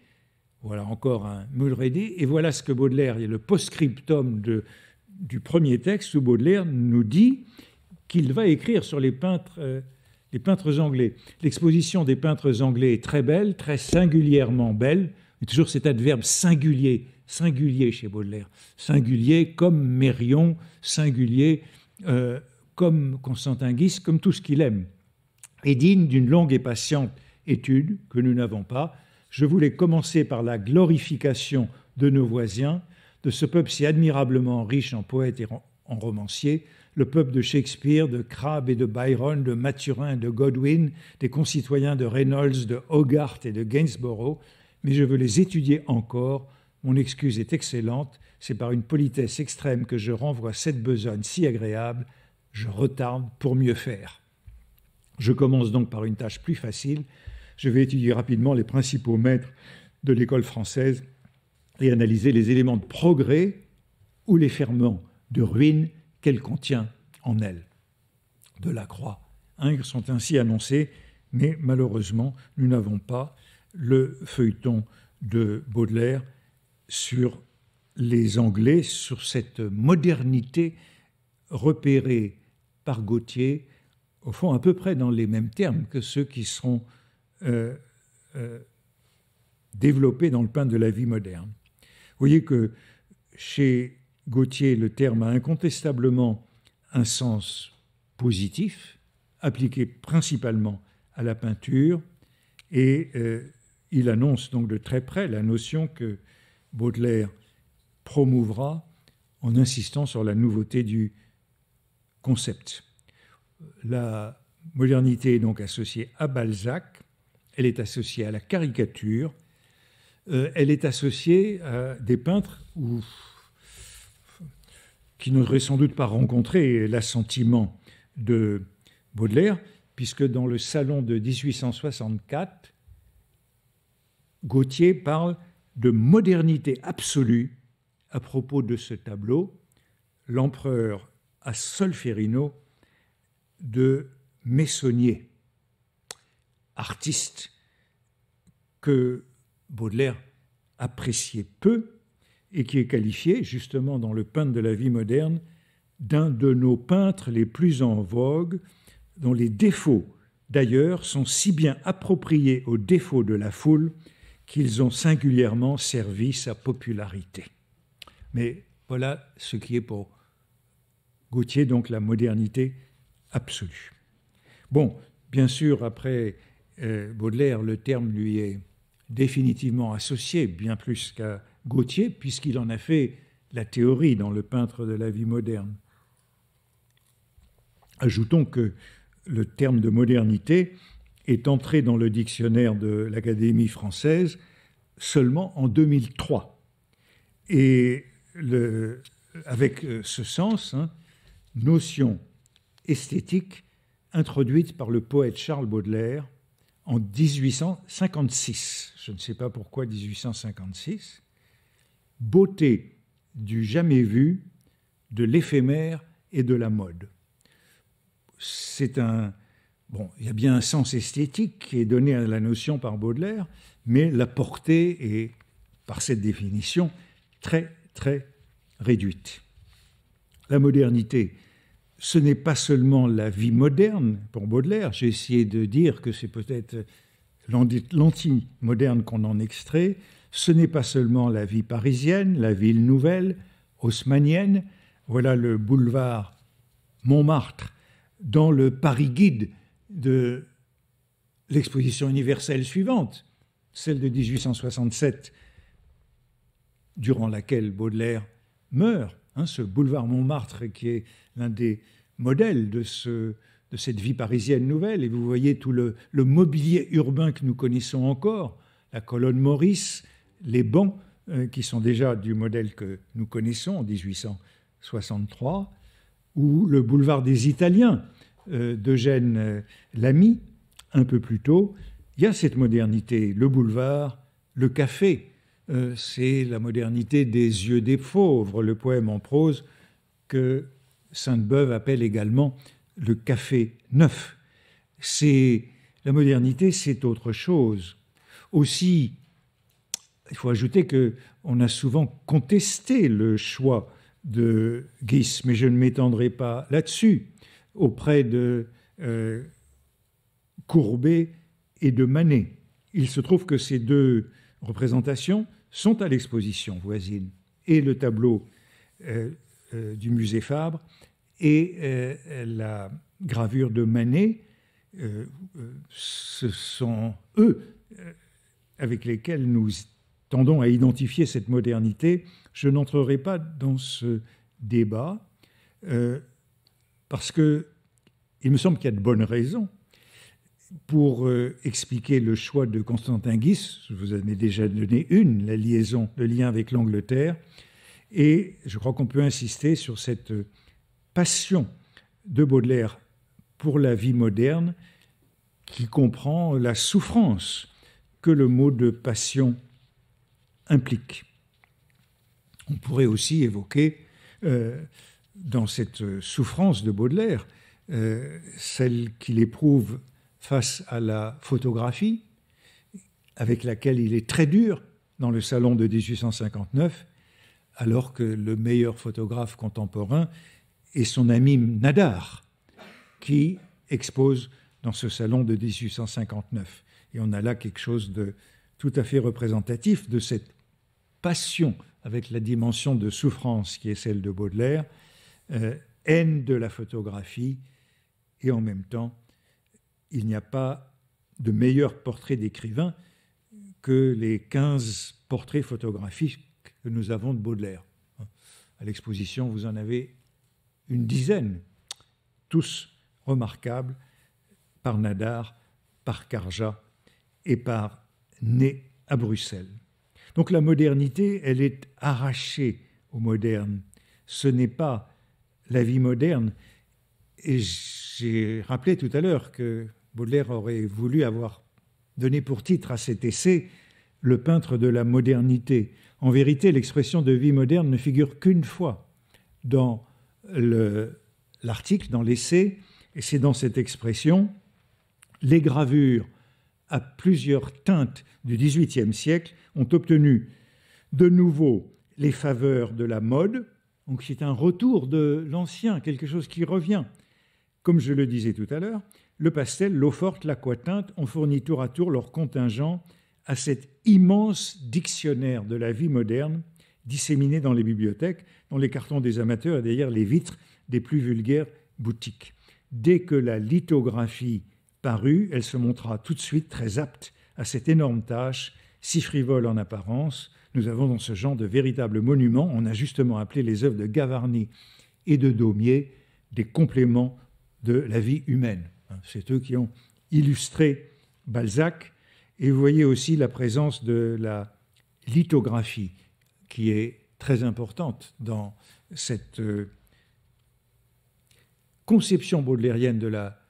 voilà encore un Mulready, et voilà ce que Baudelaire, il y a le post-scriptum de, du premier texte où Baudelaire nous dit qu'il va écrire sur les peintres, euh, les peintres anglais. L'exposition des peintres anglais est très belle, très singulièrement belle, et toujours cet adverbe singulier, singulier chez Baudelaire, singulier comme Mérion, singulier euh, comme Constantin Guisse, comme tout ce qu'il aime, et digne d'une longue et patiente étude que nous n'avons pas. Je voulais commencer par la glorification de nos voisins, de ce peuple si admirablement riche en poètes et en romanciers, le peuple de Shakespeare, de Crabbe et de Byron, de Mathurin et de Godwin, des concitoyens de Reynolds, de Hogarth et de Gainsborough, mais je veux les étudier encore mon excuse est excellente, c'est par une politesse extrême que je renvoie cette besogne si agréable, je retarde pour mieux faire. Je commence donc par une tâche plus facile, je vais étudier rapidement les principaux maîtres de l'école française et analyser les éléments de progrès ou les ferments de ruine qu'elle contient en elle. De la croix. Ingres sont ainsi annoncés, mais malheureusement, nous n'avons pas le feuilleton de Baudelaire sur les Anglais, sur cette modernité repérée par Gautier au fond à peu près dans les mêmes termes que ceux qui seront euh, euh, développés dans le pain de la vie moderne. Vous voyez que chez Gauthier, le terme a incontestablement un sens positif, appliqué principalement à la peinture, et euh, il annonce donc de très près la notion que Baudelaire promouvra en insistant sur la nouveauté du concept. La modernité est donc associée à Balzac, elle est associée à la caricature, euh, elle est associée à des peintres qui n'auraient sans doute pas rencontré l'assentiment de Baudelaire, puisque dans le salon de 1864, Gautier parle de modernité absolue à propos de ce tableau, l'empereur à Solferino de Messonnier, artiste que Baudelaire appréciait peu et qui est qualifié justement dans le peintre de la vie moderne d'un de nos peintres les plus en vogue, dont les défauts d'ailleurs sont si bien appropriés aux défauts de la foule qu'ils ont singulièrement servi sa popularité. Mais voilà ce qui est pour Gautier donc la modernité absolue. Bon, bien sûr, après euh, Baudelaire, le terme lui est définitivement associé, bien plus qu'à Gautier, puisqu'il en a fait la théorie dans le peintre de la vie moderne. Ajoutons que le terme de modernité est entré dans le dictionnaire de l'Académie française seulement en 2003. Et avec euh, ce sens, hein, notion esthétique introduite par le poète Charles Baudelaire en 1856. Je ne sais pas pourquoi 1856. Beauté du jamais vu, de l'éphémère et de la mode. C'est un, il y a bien un sens esthétique qui est donné à la notion par Baudelaire, mais la portée est, par cette définition, très, très réduite. La modernité, ce n'est pas seulement la vie moderne pour Baudelaire, j'ai essayé de dire que c'est peut-être l'anti-moderne qu'on en extrait, ce n'est pas seulement la vie parisienne, la ville nouvelle, haussmannienne, voilà le boulevard Montmartre, dans le Paris Guide, de l'exposition universelle suivante, celle de 1867, durant laquelle Baudelaire meurt, hein, ce boulevard Montmartre qui est l'un des modèles de, cette vie parisienne nouvelle. Et vous voyez tout le, mobilier urbain que nous connaissons encore, la colonne Maurice, les bancs euh, qui sont déjà du modèle que nous connaissons en 1863, ou le boulevard des Italiens, euh, d'Eugène euh, Lamy, un peu plus tôt, il y a cette modernité, le boulevard, le café, euh, c'est la modernité des yeux des pauvres, le poème en prose que Sainte-Beuve appelle également le café neuf. C'est la modernité, c'est autre chose. Aussi, il faut ajouter que on a souvent contesté le choix de Guis, mais je ne m'étendrai pas là-dessus auprès de euh, Courbet et de Manet. Il se trouve que ces deux représentations sont à l'exposition voisine, et le tableau euh, euh, du musée Fabre et la gravure de Manet. ce sont eux avec lesquels nous tendons à identifier cette modernité. Je n'entrerai pas dans ce débat. Parce que il me semble qu'il y a de bonnes raisons pour euh, expliquer le choix de Constantin Guis. Je vous en ai déjà donné une, la liaison, le lien avec l'Angleterre. Et je crois qu'on peut insister sur cette euh, passion de Baudelaire pour la vie moderne qui comprend la souffrance que le mot de passion implique. On pourrait aussi évoquer euh, dans cette euh, souffrance de Baudelaire, euh, celle qu'il éprouve face à la photographie, avec laquelle il est très dur dans le salon de 1859, alors que le meilleur photographe contemporain est son ami Nadar, qui expose dans ce salon de 1859. Et on a là quelque chose de tout à fait représentatif de cette passion avec la dimension de souffrance qui est celle de Baudelaire, euh, haine de la photographie, et en même temps, il n'y a pas de meilleur portrait d'écrivain que les 15 portraits photographiques que nous avons de Baudelaire. À l'exposition, vous en avez une dizaine, tous remarquables, par Nadar, par Carja et par Né à Bruxelles. Donc la modernité, elle est arrachée au moderne. Ce n'est pas la vie moderne. Et j'ai rappelé tout à l'heure que Baudelaire aurait voulu avoir donné pour titre à cet essai le peintre de la modernité. En vérité, l'expression de vie moderne ne figure qu'une fois dans l'article, dans l'essai, et c'est dans cette expression, les gravures à plusieurs teintes du XVIIIe siècle ont obtenu de nouveau les faveurs de la mode, donc c'est un retour de l'ancien, quelque chose qui revient. Comme je le disais tout à l'heure, le pastel, l'eau forte, l'aquatinte ont fourni tour à tour leur contingent à cet immense dictionnaire de la vie moderne disséminé dans les bibliothèques, dans les cartons des amateurs et d'ailleurs les vitres des plus vulgaires boutiques. Dès que la lithographie parut, elle se montra tout de suite très apte à cette énorme tâche, si frivole en apparence, nous avons dans ce genre de véritables monuments, on a justement appelé les œuvres de Gavarni et de Daumier des compléments de la vie humaine. Hein, c'est eux qui ont illustré Balzac. Et vous voyez aussi la présence de la lithographie, qui est très importante dans cette euh, conception baudelairienne de la,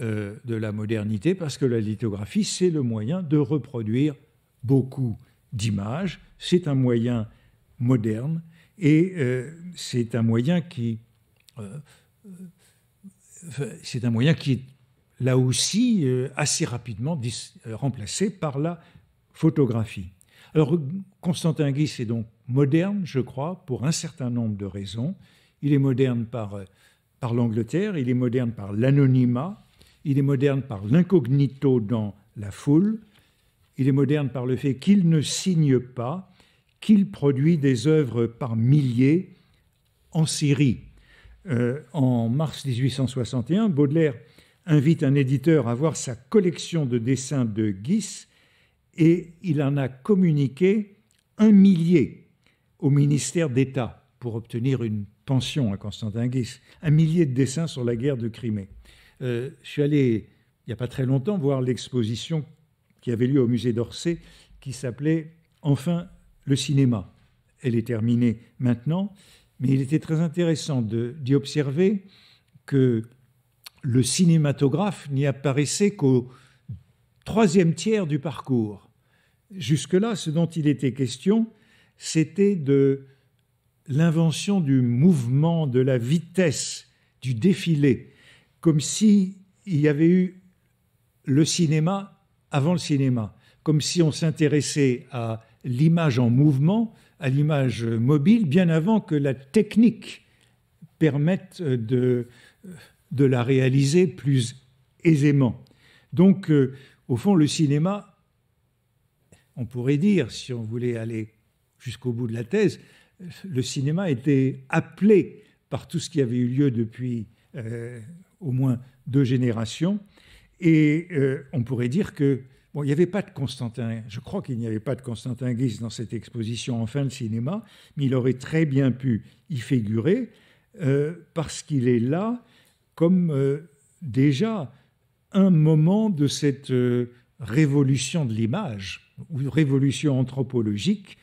euh, de la modernité, parce que la lithographie, c'est le moyen de reproduire beaucoup d'images c'est un moyen moderne et euh, c'est un moyen qui euh, euh, c'est un moyen qui est là aussi assez rapidement remplacé par la photographie. Alors Constantin Guy est donc moderne, je crois, pour un certain nombre de raisons. Il est moderne par, par l'Angleterre, il est moderne par l'anonymat, il est moderne par l'incognito dans la foule, il est moderne par le fait qu'il ne signe pas, qu'il produit des œuvres par milliers en Syrie. Euh, en mars 1861, Baudelaire invite un éditeur à voir sa collection de dessins de Guis et il en a communiqué un millier au ministère d'État pour obtenir une pension à Constantin Guis, un millier de dessins sur la guerre de Crimée. Euh, je suis allé, il n'y a pas très longtemps, voir l'exposition qui avait lieu au musée d'Orsay qui s'appelait Enfin le cinéma. Elle est terminée maintenant, mais il était très intéressant d'y observer que le cinématographe n'y apparaissait qu'au troisième tiers du parcours. Jusque-là, ce dont il était question, c'était de l'invention du mouvement, de la vitesse, du défilé, comme si il y avait eu le cinéma avant le cinéma, comme si on s'intéressait à l'image en mouvement à l'image mobile bien avant que la technique permette de, de la réaliser plus aisément. Donc, euh, au fond, le cinéma, on pourrait dire, si on voulait aller jusqu'au bout de la thèse, le cinéma était appelé par tout ce qui avait eu lieu depuis euh, au moins deux générations. Et euh, on pourrait dire que Bon, il n'y avait pas de Constantin, je crois qu'il n'y avait pas de Constantin Guise dans cette exposition en fin de cinéma, mais il aurait très bien pu y figurer euh, parce qu'il est là comme euh, déjà un moment de cette euh, révolution de l'image ou révolution anthropologique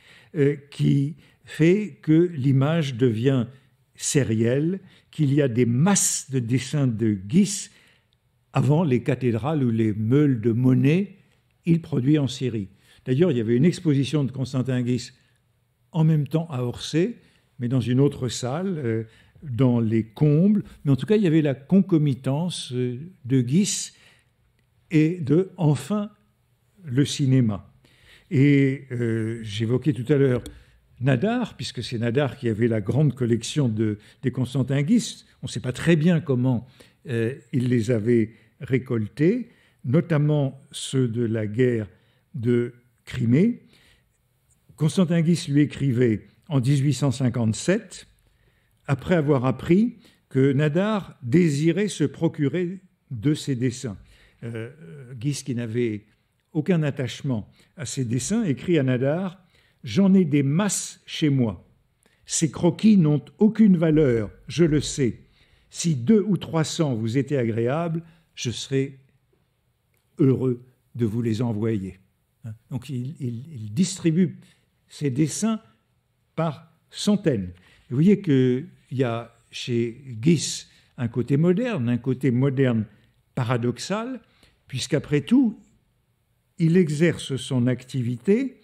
qui fait que l'image devient sérielle, qu'il y a des masses de dessins de Guise avant les cathédrales ou les meules de Monet il produit en Syrie. D'ailleurs, il y avait une exposition de Constantin Guis en même temps à Orsay, mais dans une autre salle, euh, dans les combles. Mais en tout cas, il y avait la concomitance euh, de Guis et de, enfin, le cinéma. Et euh, j'évoquais tout à l'heure Nadar, puisque c'est Nadar qui avait la grande collection de, des Constantin Guis. On ne sait pas très bien comment il les avait récoltés notamment ceux de la guerre de Crimée. Constantin Guis lui écrivait en 1857, après avoir appris que Nadar désirait se procurer de ses dessins. Euh, euh, Guis, qui n'avait aucun attachement à ses dessins, écrit à Nadar J'en ai des masses chez moi. Ces croquis n'ont aucune valeur, je le sais. Si deux ou trois cents vous étaient agréables, je serais heureux de vous les envoyer. Hein? Donc il, distribue ses dessins par centaines. Vous voyez qu'il y a chez Guis un côté moderne, un côté moderne paradoxal, puisqu'après tout, il exerce son activité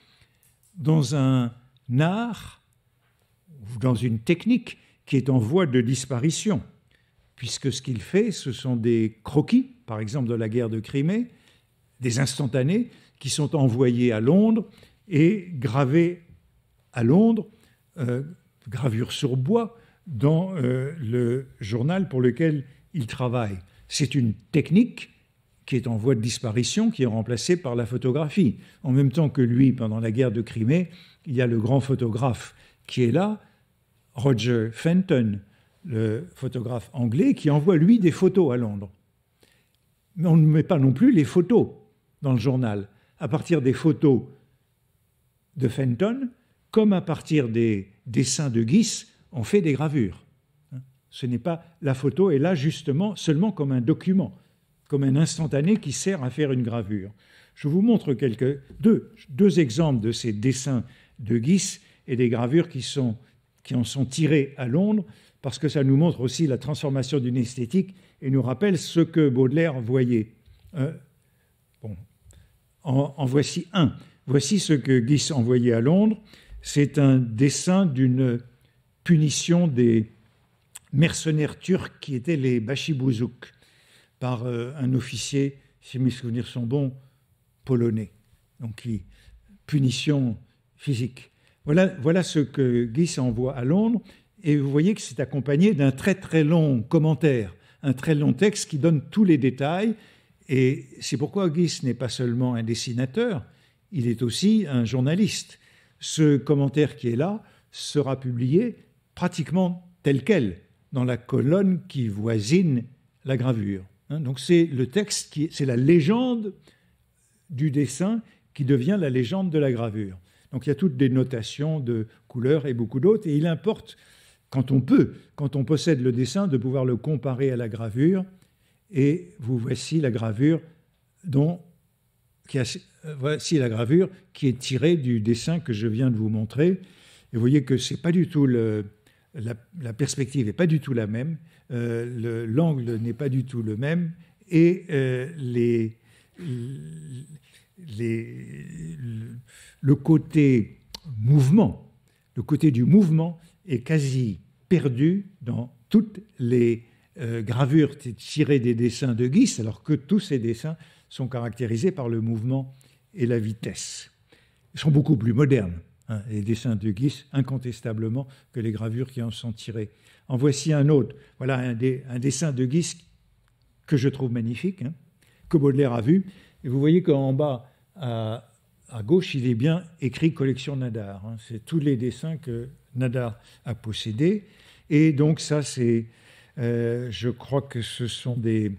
dans un art ou dans une technique qui est en voie de disparition, puisque ce qu'il fait, ce sont des croquis, par exemple de la guerre de Crimée, des instantanés qui sont envoyés à Londres et gravés à Londres, euh, gravure sur bois, dans euh, le journal pour lequel il travaille. C'est une technique qui est en voie de disparition, qui est remplacée par la photographie. En même temps que lui, pendant la guerre de Crimée, il y a le grand photographe qui est là, Roger Fenton, le photographe anglais, qui envoie lui des photos à Londres. Mais on ne met pas non plus les photos dans le journal, à partir des photos de Fenton, comme à partir des dessins de Guis, on fait des gravures. Hein? Ce n'est pas la photo est là justement seulement comme un document, comme un instantané qui sert à faire une gravure. Je vous montre quelques, deux, deux exemples de ces dessins de Guis et des gravures qui, sont, qui en sont tirées à Londres, parce que ça nous montre aussi la transformation d'une esthétique et nous rappelle ce que Baudelaire voyait, euh, en, voici un. Voici ce que Guise envoyait à Londres. C'est un dessin d'une punition des mercenaires turcs qui étaient les Bachibouzouk par euh, un officier, si mes souvenirs sont bons, polonais. Donc, punition physique. Voilà, ce que Guy envoie à Londres. Et vous voyez que c'est accompagné d'un très très long commentaire, un très long texte qui donne tous les détails et c'est pourquoi Guis n'est pas seulement un dessinateur, il est aussi un journaliste. Ce commentaire qui est là sera publié pratiquement tel quel dans la colonne qui voisine la gravure. Hein, donc c'est le texte qui, c'est la légende du dessin qui devient la légende de la gravure. Donc il y a toutes des notations de couleurs et beaucoup d'autres, et il importe, quand on peut, quand on possède le dessin, de pouvoir le comparer à la gravure et vous voici la gravure dont qui euh, voici la gravure qui est tirée du dessin que je viens de vous montrer. Et vous voyez que c'est pas du tout le, la, perspective n'est pas du tout la même, euh, l'angle n'est pas du tout le même, et euh, les, les, le côté mouvement, le côté du mouvement est quasi perdu dans toutes les euh, gravures tirées des dessins de Guis, alors que tous ces dessins sont caractérisés par le mouvement et la vitesse. Ils sont beaucoup plus modernes, hein, les dessins de Guis, incontestablement, que les gravures qui en sont tirées. En voici un autre. Voilà un, dessin de Guis que je trouve magnifique, hein, que Baudelaire a vu. Et vous voyez qu'en bas, à, gauche, il est bien écrit collection Nadar. Hein. C'est tous les dessins que Nadar a possédés. Et donc ça, c'est euh, je crois que ce sont des,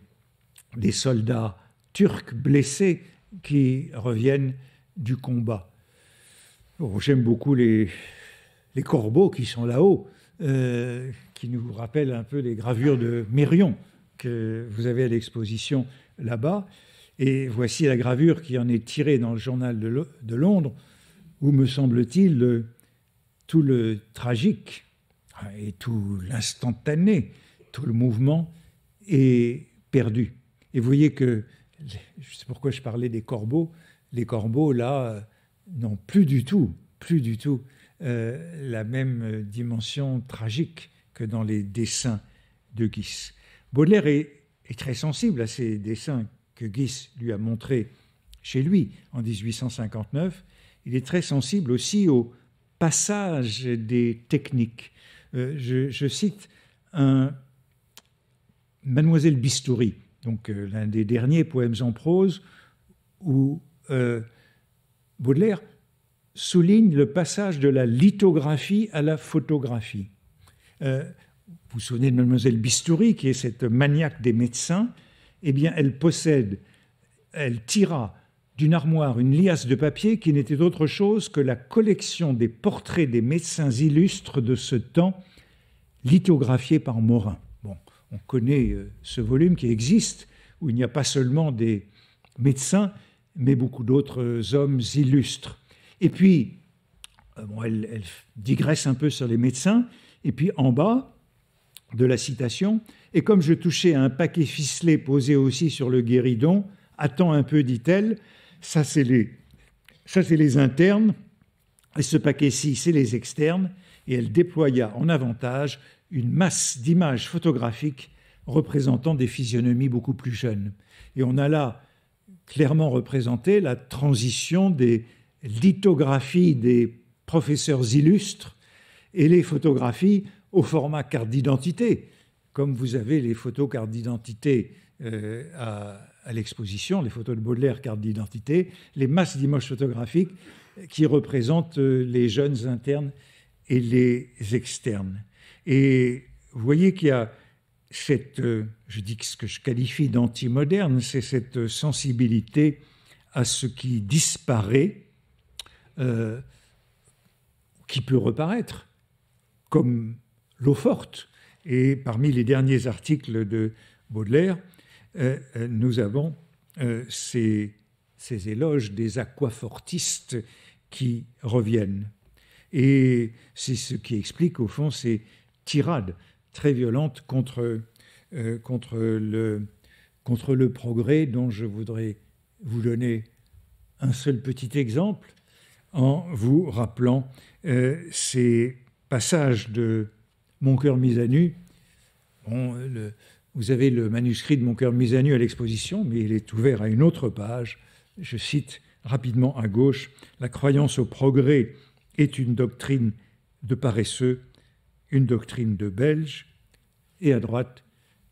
des soldats turcs blessés qui reviennent du combat. J'aime beaucoup les, les corbeaux qui sont là-haut, euh, qui nous rappellent un peu les gravures de Mérion que vous avez à l'exposition là-bas. Et voici la gravure qui en est tirée dans le journal de, de Londres, où, me semble-t-il, tout le tragique et tout l'instantané le mouvement est perdu. Et vous voyez que, c'est pourquoi je parlais des corbeaux, les corbeaux, là, euh, n'ont plus du tout, plus du tout euh, la même dimension tragique que dans les dessins de Guis. Baudelaire est, très sensible à ces dessins que Guis lui a montrés chez lui en 1859. Il est très sensible aussi au passage des techniques. Euh, je cite un Mademoiselle Bistouri, donc euh, l'un des derniers poèmes en prose où euh, Baudelaire souligne le passage de la lithographie à la photographie. Euh, vous vous souvenez de Mademoiselle Bistouri, qui est cette maniaque des médecins Eh bien, elle possède, elle tira d'une armoire une liasse de papier qui n'était autre chose que la collection des portraits des médecins illustres de ce temps, lithographiés par Morin. Bon on connaît euh, ce volume qui existe, où il n'y a pas seulement des médecins, mais beaucoup d'autres euh, hommes illustres. Et puis, euh, elle, digresse un peu sur les médecins, et puis en bas de la citation, et comme je touchais à un paquet ficelé posé aussi sur le guéridon, attends un peu, dit-elle, ça c'est les, ça c'est les internes, et ce paquet-ci c'est les externes, et elle déploya en avantage une masse d'images photographiques représentant des physionomies beaucoup plus jeunes. Et on a là clairement représenté la transition des lithographies des professeurs illustres et les photographies au format carte d'identité, comme vous avez les photos carte d'identité euh, à, à l'exposition, les photos de Baudelaire carte d'identité, les masses d'images photographiques qui représentent euh, les jeunes internes et les externes. Et vous voyez qu'il y a cette, euh, je dis ce que je qualifie d'anti-moderne, c'est cette sensibilité à ce qui disparaît, euh, qui peut reparaître, comme l'eau forte. Et parmi les derniers articles de Baudelaire, euh, nous avons ces, ces, éloges des aquafortistes qui reviennent. Et c'est ce qui explique, au fond, ces, tirade très violente contre, euh, contre, le, contre le progrès dont je voudrais vous donner un seul petit exemple en vous rappelant euh, ces passages de Mon cœur mis à nu. vous avez le manuscrit de Mon cœur mis à nu à l'exposition, mais il est ouvert à une autre page. Je cite rapidement à gauche, La croyance au progrès est une doctrine de paresseux une doctrine de Belge, et à droite,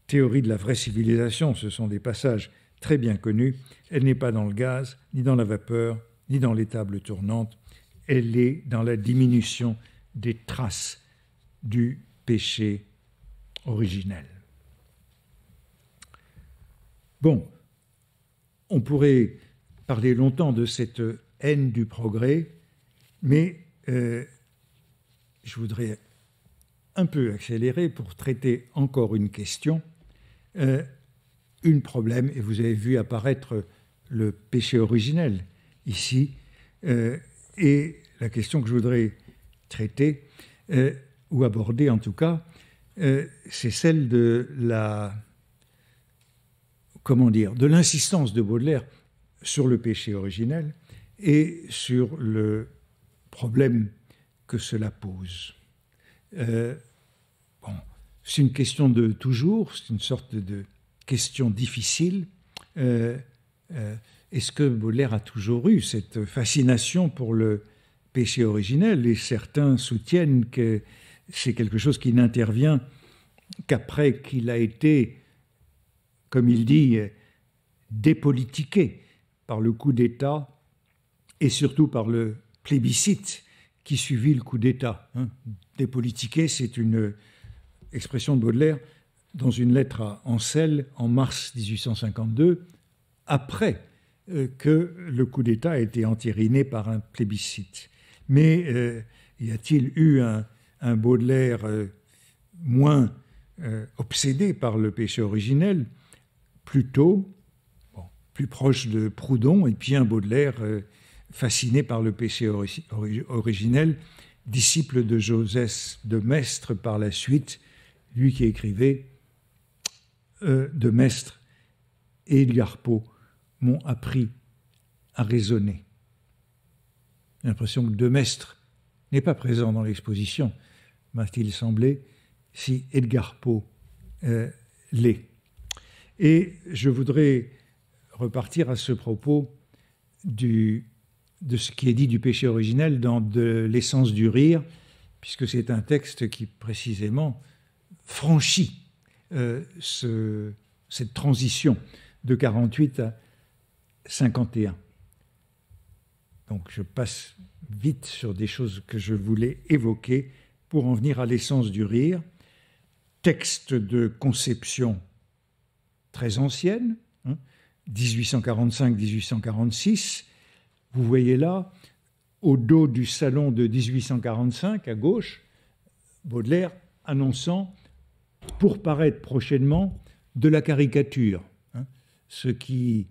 théorie de la vraie civilisation. Ce sont des passages très bien connus. Elle n'est pas dans le gaz, ni dans la vapeur, ni dans les tables tournantes. Elle est dans la diminution des traces du péché originel. Bon, on pourrait parler longtemps de cette haine du progrès, mais euh, je voudrais un peu accéléré pour traiter encore une question, un euh, une problème, et vous avez vu apparaître le péché originel ici, euh, et la question que je voudrais traiter, euh, ou aborder en tout cas, c'est celle de la comment dire, de l'insistance de Baudelaire sur le péché originel et sur le problème que cela pose. Euh, bon, c'est une question de toujours, c'est une sorte de question difficile. Euh, euh, est-ce que Baudelaire a toujours eu cette fascination pour le péché originel Et certains soutiennent que c'est quelque chose qui n'intervient qu'après qu'il a été, comme il dit, dépolitiqué par le coup d'État et surtout par le plébiscite qui suivit le coup d'État. Hein dépolitiquer, c'est une expression de Baudelaire dans une lettre à Ancel en mars 1852, après euh, que le coup d'État a été entériné par un plébiscite. Mais euh, y a-t-il eu un, Baudelaire euh, moins obsédé par le péché originel, plutôt plus proche de Proudhon, et puis un Baudelaire fasciné par le péché originel disciple de Joseph de Maistre par la suite, lui qui écrivait euh, de Maistre et Edgar Poe m'ont appris à raisonner. J'ai l'impression que de Maistre n'est pas présent dans l'exposition, m'a-t-il semblé, si Edgar Poe euh, l'est. Et je voudrais repartir à ce propos du de ce qui est dit du péché originel dans de l'essence du rire, puisque c'est un texte qui précisément franchit euh, ce, cette transition de 48 à 51. Donc je passe vite sur des choses que je voulais évoquer pour en venir à l'essence du rire, texte de conception très ancienne, 1845-1846, hein, vous voyez là, au dos du salon de 1845, à gauche, Baudelaire annonçant pour paraître prochainement de la caricature, hein. ce qui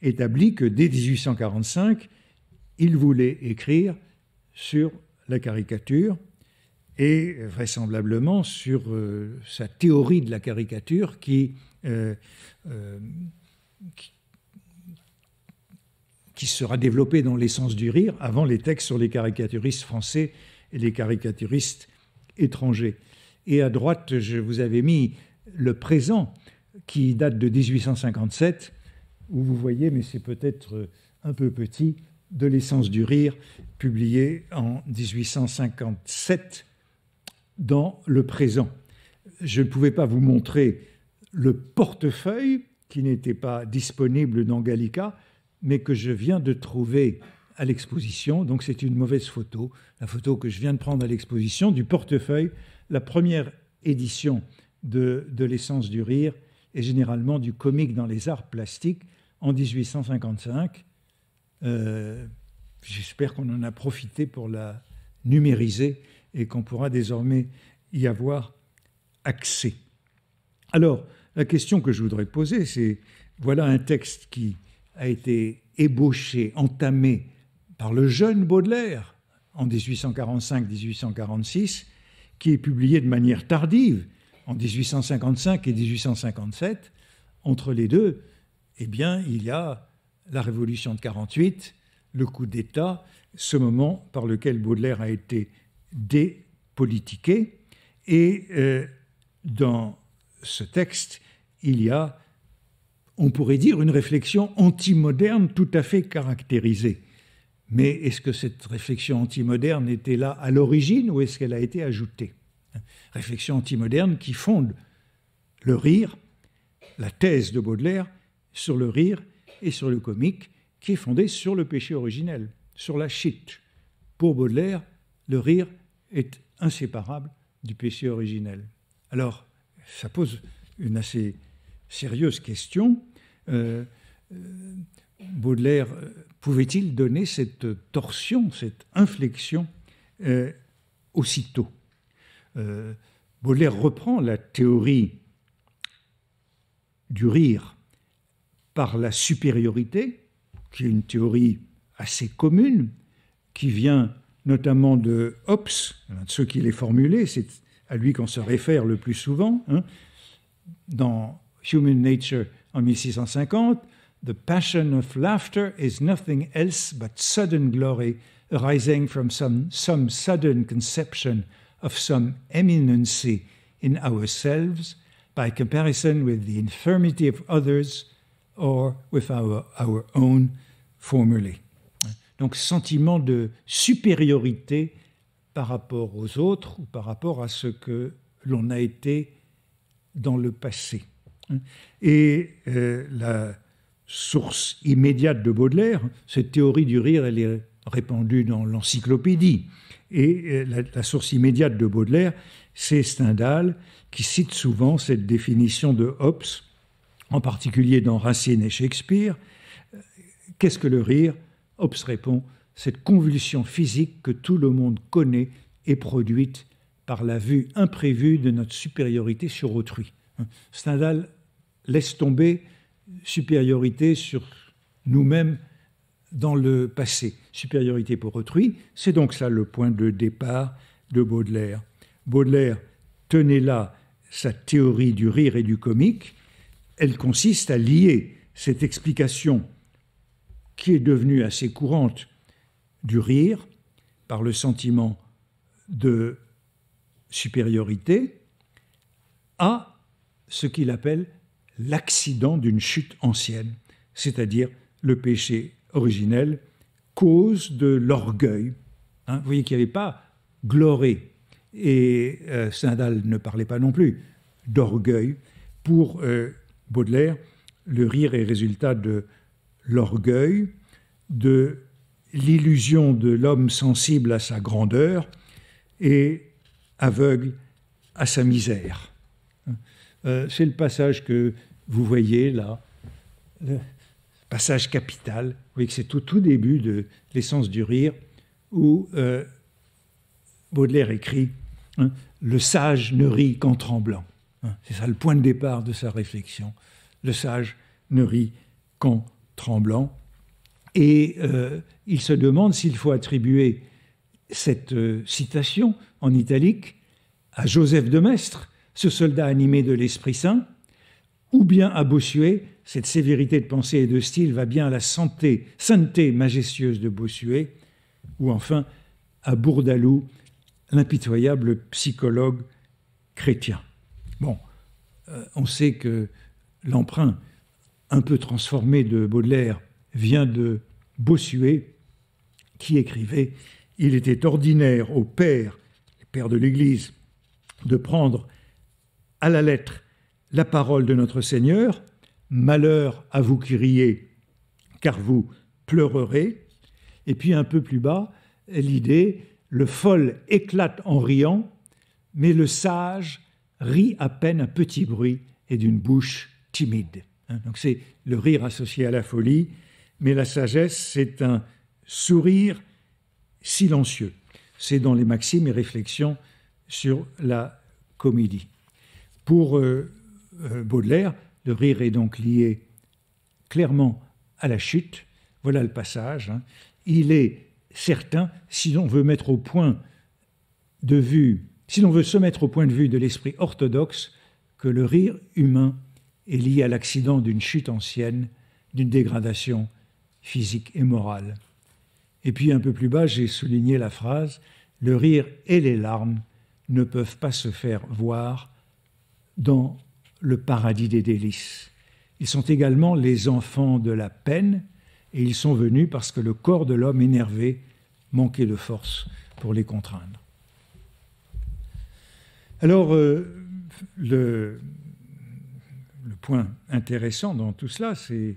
établit que dès 1845, il voulait écrire sur la caricature et vraisemblablement sur euh, sa théorie de la caricature qui euh, euh, qui sera développé dans l'essence du rire avant les textes sur les caricaturistes français et les caricaturistes étrangers. Et à droite, je vous avais mis le présent qui date de 1857, où vous voyez, mais c'est peut-être un peu petit, de l'essence du rire, publié en 1857 dans le présent. Je ne pouvais pas vous montrer le portefeuille qui n'était pas disponible dans Gallica, mais que je viens de trouver à l'exposition. Donc c'est une mauvaise photo, la photo que je viens de prendre à l'exposition du portefeuille, la première édition de, de l'essence du rire et généralement du comique dans les arts plastiques en 1855. Euh, j'espère qu'on en a profité pour la numériser et qu'on pourra désormais y avoir accès. Alors, la question que je voudrais poser, c'est, voilà un texte qui a été ébauché, entamé par le jeune Baudelaire en 1845-1846, qui est publié de manière tardive en 1855 et 1857. Entre les deux, eh bien, il y a la Révolution de 48, le coup d'État, ce moment par lequel Baudelaire a été dépolitiqué. Et euh, dans ce texte, il y a on pourrait dire, une réflexion anti-moderne tout à fait caractérisée. Mais est-ce que cette réflexion anti-moderne était là à l'origine ou est-ce qu'elle a été ajoutée Réflexion anti-moderne qui fonde le rire, la thèse de Baudelaire sur le rire et sur le comique, qui est fondée sur le péché originel, sur la chute. Pour Baudelaire, le rire est inséparable du péché originel. Alors, ça pose une assez sérieuse question. Euh, euh, Baudelaire euh, pouvait-il donner cette torsion, cette inflexion aussitôt Baudelaire reprend la théorie du rire par la supériorité, qui est une théorie assez commune, qui vient notamment de Hobbes, de ceux qui l'ont formulé, c'est à lui qu'on se réfère le plus souvent, hein, dans Human Nature en 1650, The passion of laughter is nothing else but sudden glory arising from some, some sudden conception of some eminency in ourselves by comparison with the infirmity of others or with our, our own formerly. Donc sentiment de supériorité par rapport aux autres ou par rapport à ce que l'on a été dans le passé. Et euh, la source immédiate de Baudelaire, cette théorie du rire, elle est répandue dans l'encyclopédie. Et euh, la, la, source immédiate de Baudelaire, c'est Stendhal, qui cite souvent cette définition de Hobbes, en particulier dans Racine et Shakespeare. Euh, qu'est-ce que le rire Hobbes répond, cette convulsion physique que tout le monde connaît est produite par la vue imprévue de notre supériorité sur autrui. Hein, Stendhal laisse tomber supériorité sur nous-mêmes dans le passé. Supériorité pour autrui, c'est donc ça le point de départ de Baudelaire. Baudelaire tenait là sa théorie du rire et du comique. Elle consiste à lier cette explication qui est devenue assez courante du rire par le sentiment de supériorité à ce qu'il appelle l'accident d'une chute ancienne, c'est-à-dire le péché originel, cause de l'orgueil. Hein, vous voyez qu'il n'y avait pas gloré, et euh, saint ne parlait pas non plus d'orgueil. Pour euh, Baudelaire, le rire est résultat de l'orgueil, de l'illusion de l'homme sensible à sa grandeur et aveugle à sa misère. Euh, c'est le passage que vous voyez là, le passage capital. Vous voyez que c'est au tout début de l'essence du rire où euh, Baudelaire écrit hein, Le sage ne rit qu'en tremblant. Hein, c'est ça le point de départ de sa réflexion. Le sage ne rit qu'en tremblant. Et euh, il se demande s'il faut attribuer cette citation en italique à Joseph de Maistre, ce soldat animé de l'Esprit Saint, ou bien à Bossuet, cette sévérité de pensée et de style va bien à la santé, sainteté majestueuse de Bossuet, ou enfin à Bourdalou, l'impitoyable psychologue chrétien. Bon, euh, on sait que l'emprunt un peu transformé de Baudelaire vient de Bossuet, qui écrivait Il était ordinaire aux pères, les pères de l'Église, de prendre à la lettre la parole de notre Seigneur, Malheur à vous qui riez, car vous pleurerez, et puis un peu plus bas, l'idée, le fol éclate en riant, mais le sage rit à peine un petit bruit et d'une bouche timide. Hein, donc c'est le rire associé à la folie, mais la sagesse, c'est un sourire silencieux. C'est dans les maximes et réflexions sur la comédie. Pour euh, euh, Baudelaire, le rire est donc lié clairement à la chute. Voilà le passage. Hein. Il est certain, si l'on veut mettre au point de vue, si l'on veut se mettre au point de vue de l'esprit orthodoxe, que le rire humain est lié à l'accident d'une chute ancienne, d'une dégradation physique et morale. Et puis un peu plus bas, j'ai souligné la phrase Le rire et les larmes ne peuvent pas se faire voir dans le paradis des délices. Ils sont également les enfants de la peine, et ils sont venus parce que le corps de l'homme énervé manquait de force pour les contraindre. Alors, euh, le, point intéressant dans tout cela, c'est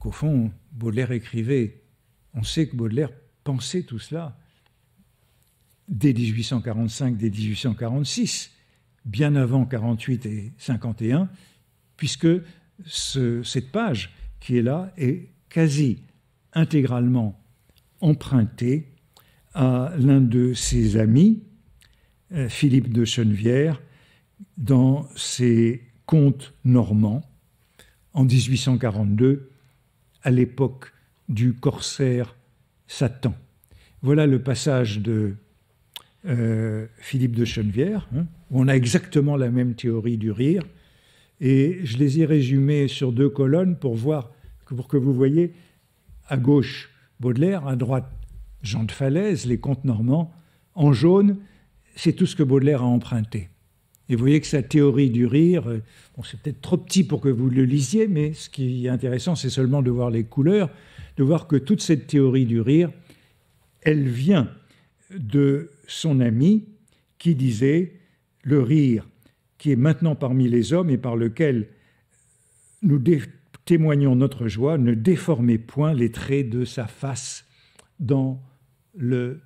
qu'au fond, Baudelaire écrivait, on sait que Baudelaire pensait tout cela dès 1845, dès 1846 bien avant 48 et 51, puisque cette page qui est là est quasi intégralement empruntée à l'un de ses amis, euh, Philippe de Chenevière, dans ses Contes normands en 1842, à l'époque du corsaire Satan. Voilà le passage de euh, Philippe de Chenevière. Hein, où on a exactement la même théorie du rire. Et je les ai résumés sur deux colonnes pour voir, pour que vous voyez à gauche Baudelaire, à droite Jean de Falaise, les contes normands. En jaune, c'est tout ce que Baudelaire a emprunté. Et vous voyez que sa théorie du rire, euh, c'est peut-être trop petit pour que vous le lisiez, mais ce qui est intéressant, c'est seulement de voir les couleurs, de voir que toute cette théorie du rire, elle vient de son ami qui disait Le rire qui est maintenant parmi les hommes et par lequel nous témoignons notre joie ne déformait point les traits de sa face dans le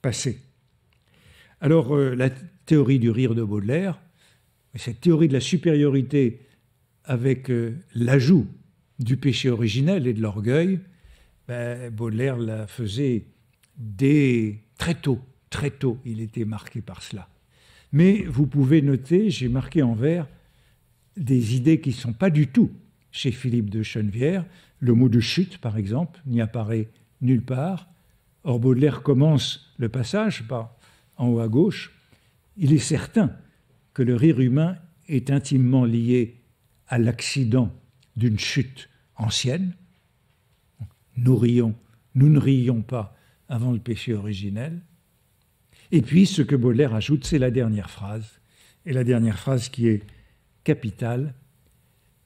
passé. Alors euh, la théorie du rire de Baudelaire, cette théorie de la supériorité avec euh, l'ajout du péché originel et de l'orgueil, ben, Baudelaire la faisait dès très tôt, très tôt, il était marqué par cela. Mais vous pouvez noter, j'ai marqué en vert, des idées qui ne sont pas du tout chez Philippe de Chenevière. Le mot de chute, par exemple, n'y apparaît nulle part. Or, Baudelaire commence le passage par, en haut à gauche. Il est certain que le rire humain est intimement lié à l'accident d'une chute ancienne. Nous rions, nous ne rions pas avant le péché originel. Et puis ce que Baudelaire ajoute, c'est la dernière phrase, et la dernière phrase qui est capitale,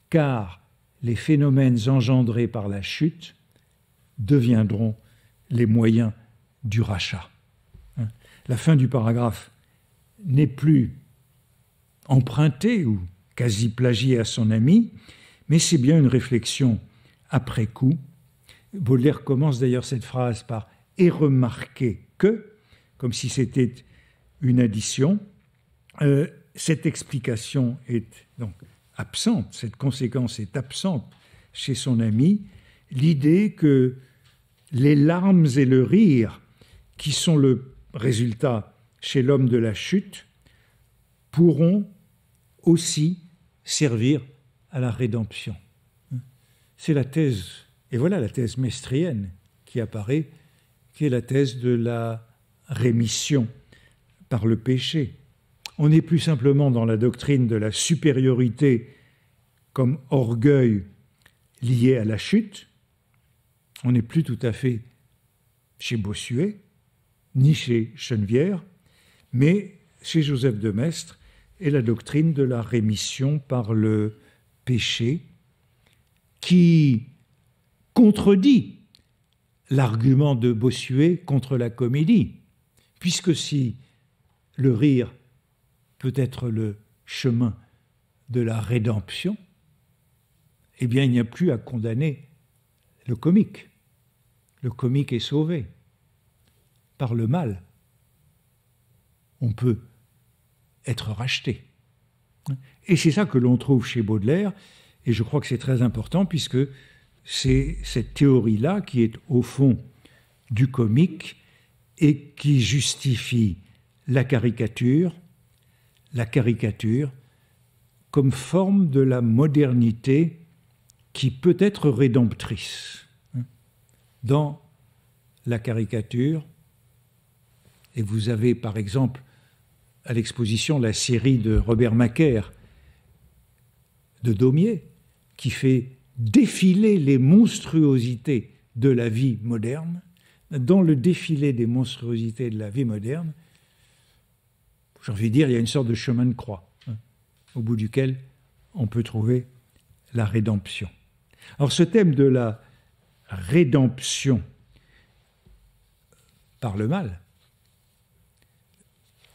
car les phénomènes engendrés par la chute deviendront les moyens du rachat. Hein? la fin du paragraphe n'est plus empruntée ou quasi plagiée à son ami, mais c'est bien une réflexion après coup. Baudelaire commence d'ailleurs cette phrase par et remarquer que, comme si c'était une addition, euh, cette explication est donc absente, cette conséquence est absente chez son ami, l'idée que les larmes et le rire, qui sont le résultat chez l'homme de la chute, pourront aussi servir à la rédemption. C'est la thèse, et voilà la thèse mestrienne qui apparaît qui est la thèse de la rémission par le péché. On n'est plus simplement dans la doctrine de la supériorité comme orgueil lié à la chute, on n'est plus tout à fait chez Bossuet, ni chez Chenevière, mais chez Joseph de Maistre et la doctrine de la rémission par le péché, qui contredit l'argument de Bossuet contre la comédie, puisque si le rire peut être le chemin de la rédemption, eh bien il n'y a plus à condamner le comique. Le comique est sauvé par le mal. On peut être racheté. Et c'est ça que l'on trouve chez Baudelaire, et je crois que c'est très important puisque c'est cette théorie-là qui est au fond du comique et qui justifie la caricature, la caricature comme forme de la modernité qui peut être rédemptrice. Hein, dans la caricature, et vous avez par exemple à l'exposition la série de Robert Macaire de Daumier, qui fait défiler les monstruosités de la vie moderne, dans le défilé des monstruosités de la vie moderne, j'ai envie de dire, il y a une sorte de chemin de croix, hein, au bout duquel on peut trouver la rédemption. Alors ce thème de la rédemption par le mal,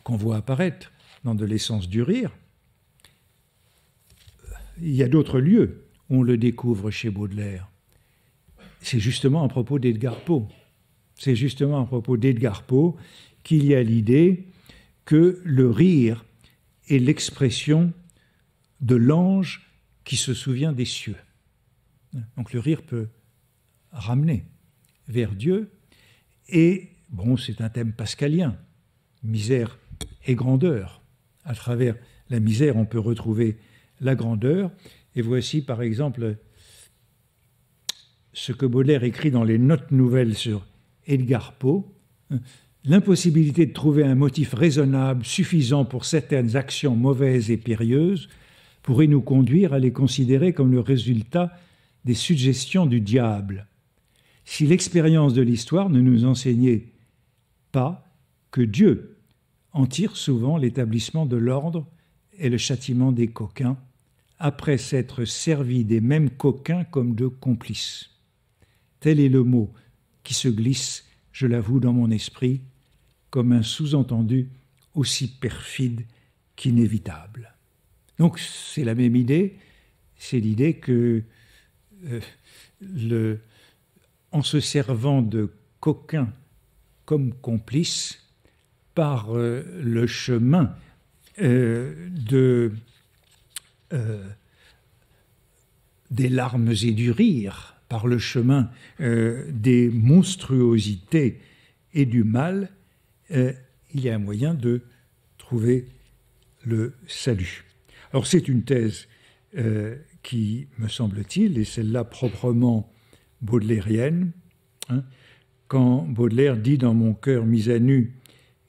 qu'on voit apparaître dans de l'essence du rire, il y a d'autres lieux on le découvre chez Baudelaire. C'est justement à propos d'Edgar Poe. C'est justement à propos d'Edgar Poe qu'il y a l'idée que le rire est l'expression de l'ange qui se souvient des cieux. Donc le rire peut ramener vers Dieu. Et bon, c'est un thème pascalien, misère et grandeur. À travers la misère, on peut retrouver la grandeur. Et voici par exemple ce que Baudelaire écrit dans les notes nouvelles sur Edgar Poe. L'impossibilité de trouver un motif raisonnable suffisant pour certaines actions mauvaises et périlleuses pourrait nous conduire à les considérer comme le résultat des suggestions du diable. Si l'expérience de l'histoire ne nous enseignait pas que Dieu en tire souvent l'établissement de l'ordre et le châtiment des coquins, après s'être servi des mêmes coquins comme de complices. Tel est le mot qui se glisse, je l'avoue, dans mon esprit, comme un sous-entendu aussi perfide qu'inévitable. Donc c'est la même idée, c'est l'idée que euh, le, en se servant de coquins comme complices, par euh, le chemin euh, de euh, des larmes et du rire par le chemin euh, des monstruosités et du mal, euh, il y a un moyen de trouver le salut. Alors c'est une thèse qui, me semble-t-il, et celle-là proprement baudelairienne, hein, quand Baudelaire dit dans mon cœur mis à nu,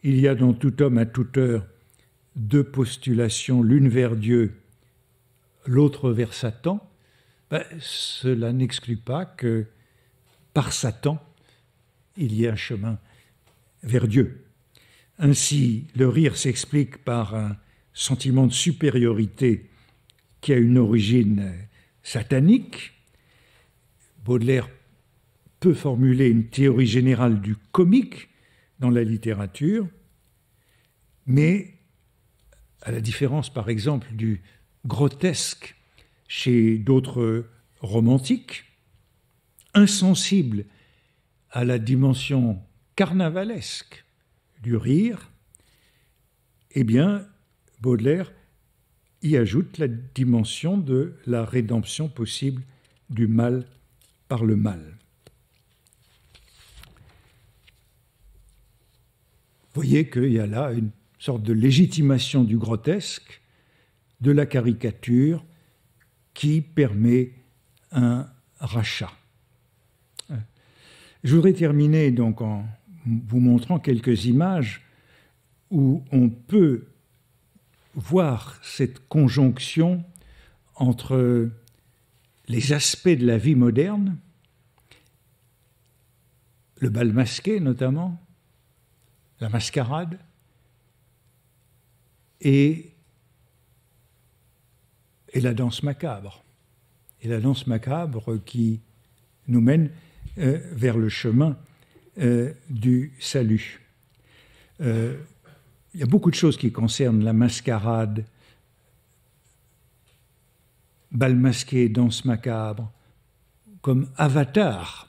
il y a dans tout homme à toute heure deux postulations, l'une vers Dieu, l'autre vers Satan, ben, cela n'exclut pas que par Satan, il y ait un chemin vers Dieu. Ainsi, le rire s'explique par un sentiment de supériorité qui a une origine satanique. Baudelaire peut formuler une théorie générale du comique dans la littérature, mais à la différence par exemple du grotesque chez d'autres romantiques, insensible à la dimension carnavalesque du rire, eh bien, Baudelaire y ajoute la dimension de la rédemption possible du mal par le mal. voyez qu'il y a là une sorte de légitimation du grotesque de la caricature qui permet un rachat. Je voudrais terminer donc en vous montrant quelques images où on peut voir cette conjonction entre les aspects de la vie moderne, le bal masqué notamment, la mascarade, et et la danse macabre. Et la danse macabre qui nous mène euh, vers le chemin euh, du salut. Euh, il y a beaucoup de choses qui concernent la mascarade, bal masqué, danse macabre, comme avatar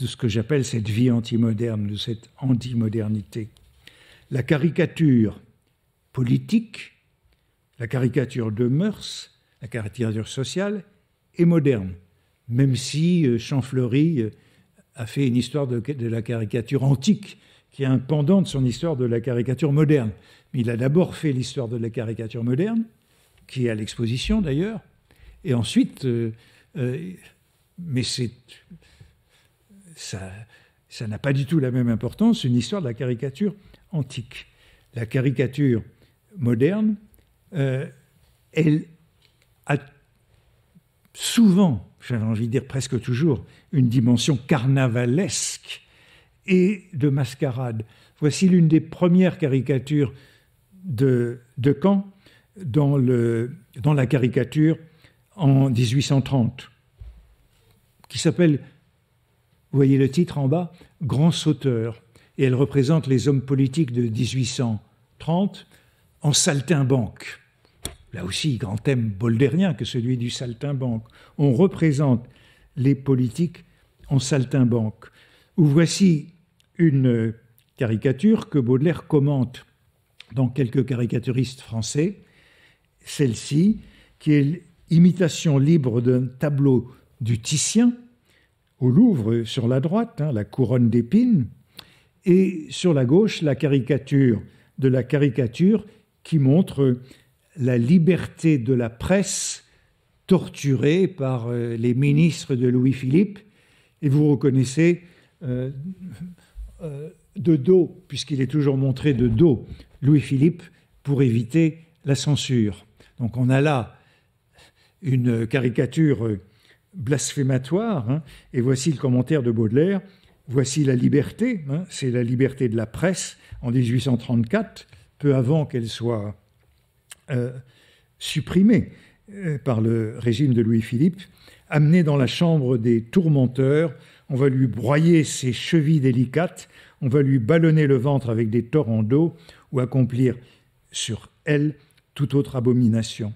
de ce que j'appelle cette vie anti-moderne, de cette anti-modernité. La caricature politique la caricature de mœurs, la caricature sociale, est moderne, même si euh, Champfleury euh, a fait une histoire de, la caricature antique, qui est un pendant de son histoire de la caricature moderne. Mais il a d'abord fait l'histoire de la caricature moderne, qui est à l'exposition d'ailleurs, et ensuite, euh, mais c'est ça, ça n'a pas du tout la même importance, une histoire de la caricature antique. La caricature moderne euh, elle a souvent, j'avais envie de dire presque toujours, une dimension carnavalesque et de mascarade. Voici l'une des premières caricatures de, de Caen dans, dans la caricature en 1830, qui s'appelle, vous voyez le titre en bas, Grand Sauteur. Et elle représente les hommes politiques de 1830 en saltimbanque là aussi, grand thème bolderien, que celui du saltimbanque. On représente les politiques en saltimbanque. Ou voici une caricature que Baudelaire commente dans quelques caricaturistes français. Celle-ci, qui est imitation libre d'un tableau du Titien, au Louvre, sur la droite, hein, la couronne d'épines, et sur la gauche, la caricature de la caricature qui montre la liberté de la presse torturée par euh, les ministres de Louis-Philippe, et vous reconnaissez euh, euh, de dos, puisqu'il est toujours montré de dos, Louis-Philippe, pour éviter la censure. Donc on a là une caricature blasphématoire, hein. et voici le commentaire de Baudelaire, voici la liberté, hein. c'est la liberté de la presse en 1834, peu avant qu'elle soit euh, supprimé euh, par le régime de Louis-Philippe, amené dans la chambre des tourmenteurs, on va lui broyer ses chevilles délicates, on va lui ballonner le ventre avec des torrents d'eau ou accomplir sur elle toute autre abomination.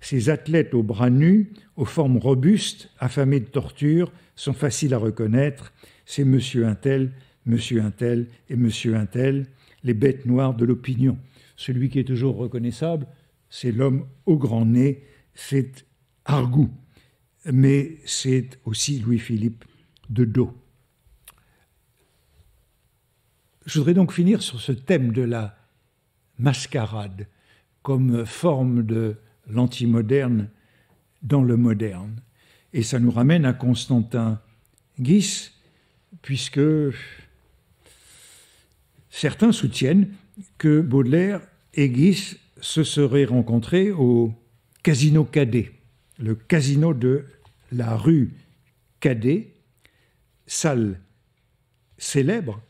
Ces athlètes aux bras nus, aux formes robustes, affamés de torture, sont faciles à reconnaître. C'est monsieur un monsieur un et monsieur un les bêtes noires de l'opinion. Celui qui est toujours reconnaissable, c'est l'homme au grand nez, c'est Argou, mais c'est aussi Louis-Philippe de dos. Je voudrais donc finir sur ce thème de la mascarade comme forme de l'antimoderne dans le moderne. Et ça nous ramène à Constantin Guis, puisque certains soutiennent que Baudelaire et Guis se seraient rencontrés au Casino Cadet, le casino de la rue Cadet, salle célèbre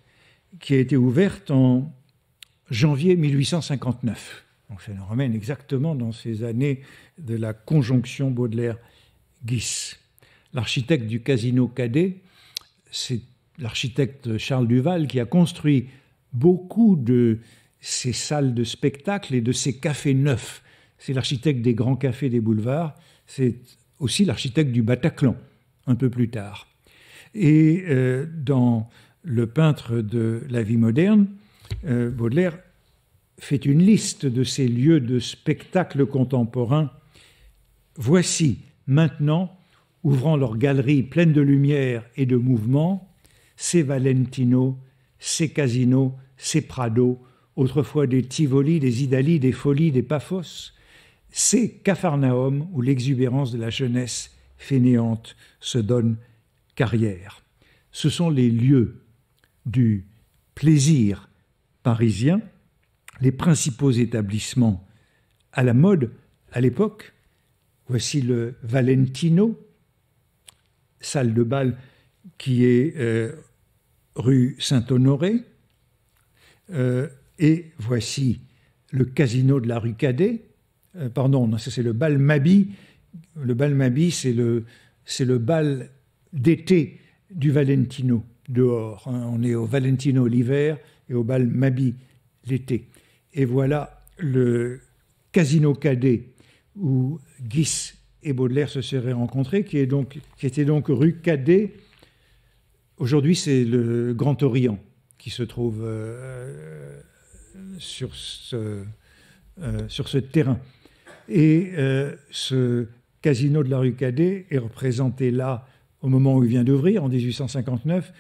qui a été ouverte en janvier 1859. Donc ça nous ramène exactement dans ces années de la conjonction Baudelaire-Guis. L'architecte du casino Cadet, c'est l'architecte Charles Duval qui a construit beaucoup de ces salles de spectacle et de ces cafés neufs. C'est l'architecte des grands cafés des boulevards, c'est aussi l'architecte du Bataclan, un peu plus tard. Et euh, dans Le peintre de la vie moderne, euh, Baudelaire fait une liste de ces lieux de spectacle contemporain. Voici maintenant, ouvrant leurs galeries pleines de lumière et de mouvement, ces Valentino, ces Casino, ces Prado, autrefois des Tivoli, des Idalies, des Folies, des Paphos, c'est Capharnaüm où l'exubérance de la jeunesse fainéante se donne carrière. Ce sont les lieux du plaisir parisien, les principaux établissements à la mode à l'époque. Voici le Valentino, salle de bal qui est euh, rue Saint-Honoré. Euh, et voici le casino de la rue Cadet. Euh, pardon, c'est le bal Mabi. Le bal Mabi, c'est le, c'est le bal d'été du Valentino, dehors. Hein. On est au Valentino l'hiver et au bal Mabi l'été. Et voilà le casino Cadet où Guis et Baudelaire se seraient rencontrés, qui, est donc, qui était donc rue Cadet. Aujourd'hui, c'est le Grand Orient qui se trouve euh, sur ce, euh, sur ce terrain. Et euh, ce casino de la rue Cadet est représenté là au moment où il vient d'ouvrir, en 1859.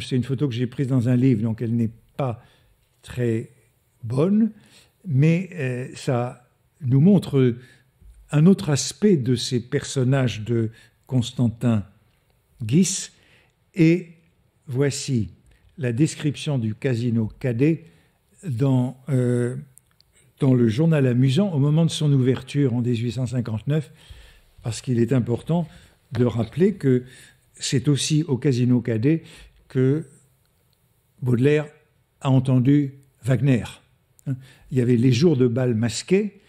c'est une photo que j'ai prise dans un livre, donc elle n'est pas très bonne, mais euh, ça nous montre un autre aspect de ces personnages de Constantin Guis. Et voici la description du casino Cadet dans, euh, dans le journal amusant au moment de son ouverture en 1859, parce qu'il est important de rappeler que c'est aussi au Casino Cadet que Baudelaire a entendu Wagner. Hein. Il y avait les jours de bal masqué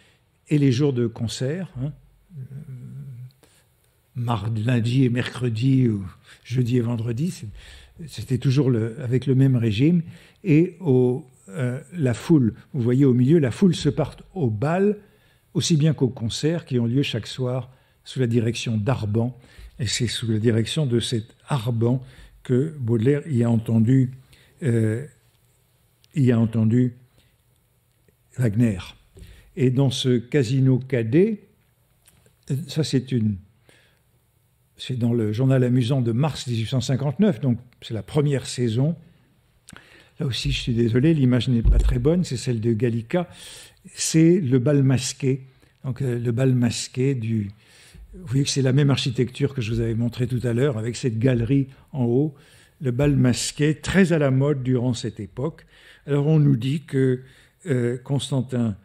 et les jours de concert, hein. euh, lundi et mercredi, ou jeudi et vendredi, c'était toujours le, avec le même régime. Et au euh, la foule. Vous voyez au milieu, la foule se part au bal, aussi bien qu'aux concerts qui ont lieu chaque soir sous la direction d'Arban. Et c'est sous la direction de cet Arban que Baudelaire y a entendu, euh, y a entendu Wagner. Et dans ce casino cadet, ça c'est une c'est dans le journal amusant de mars 1859, donc c'est la première saison, là aussi je suis désolé, l'image n'est pas très bonne, c'est celle de Gallica, c'est le bal masqué. Donc euh, le bal masqué du... Vous voyez que c'est la même architecture que je vous avais montré tout à l'heure, avec cette galerie en haut, le bal masqué, très à la mode durant cette époque. Alors on nous dit que euh, Constantin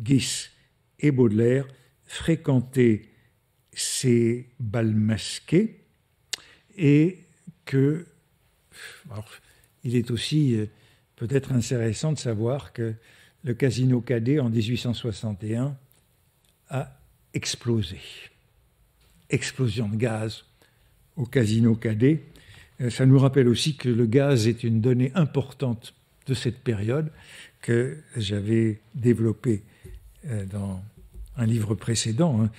Guis et Baudelaire fréquentaient ces bals masqués et que il est aussi euh, peut-être intéressant de savoir que le casino Cadet en 1861 a explosé. Explosion de gaz au casino Cadet. Euh, ça nous rappelle aussi que le gaz est une donnée importante de cette période que j'avais développée euh, dans un livre précédent, hein.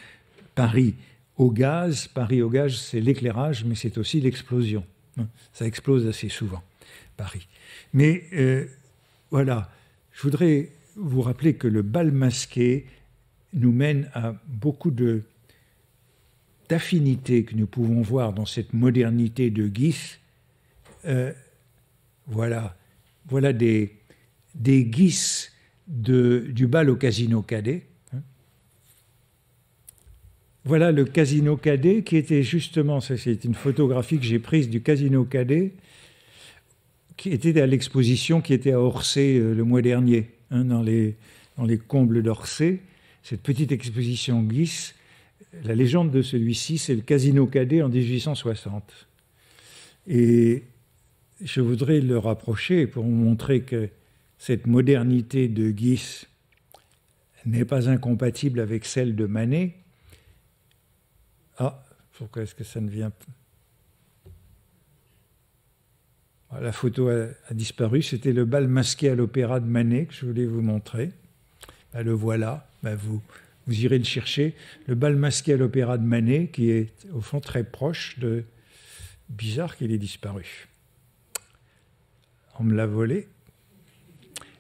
Paris au gaz. Paris au gaz, c'est l'éclairage, mais c'est aussi l'explosion. Hein. Ça explose assez souvent. Paris. Mais euh, voilà, je voudrais vous rappeler que le bal masqué nous mène à beaucoup d'affinités que nous pouvons voir dans cette modernité de guise. Euh, voilà, voilà des, des de, du bal au Casino Cadet. Hein. Voilà le Casino Cadet qui était justement, c'est une photographie que j'ai prise du Casino Cadet qui était à l'exposition qui était à Orsay euh, le mois dernier, hein, dans, les, dans les combles d'Orsay. Cette petite exposition Guis, la légende de celui-ci, c'est le Casino Cadet en 1860. Et je voudrais le rapprocher pour montrer que cette modernité de Guis n'est pas incompatible avec celle de Manet. Ah, pourquoi est-ce que ça ne vient pas la photo a, disparu. C'était le bal masqué à l'opéra de Manet que je voulais vous montrer. Bah, le voilà. Bah, vous, vous irez le chercher. Le bal masqué à l'opéra de Manet, qui est au fond très proche de. Bizarre qu'il ait disparu. On me l'a volé.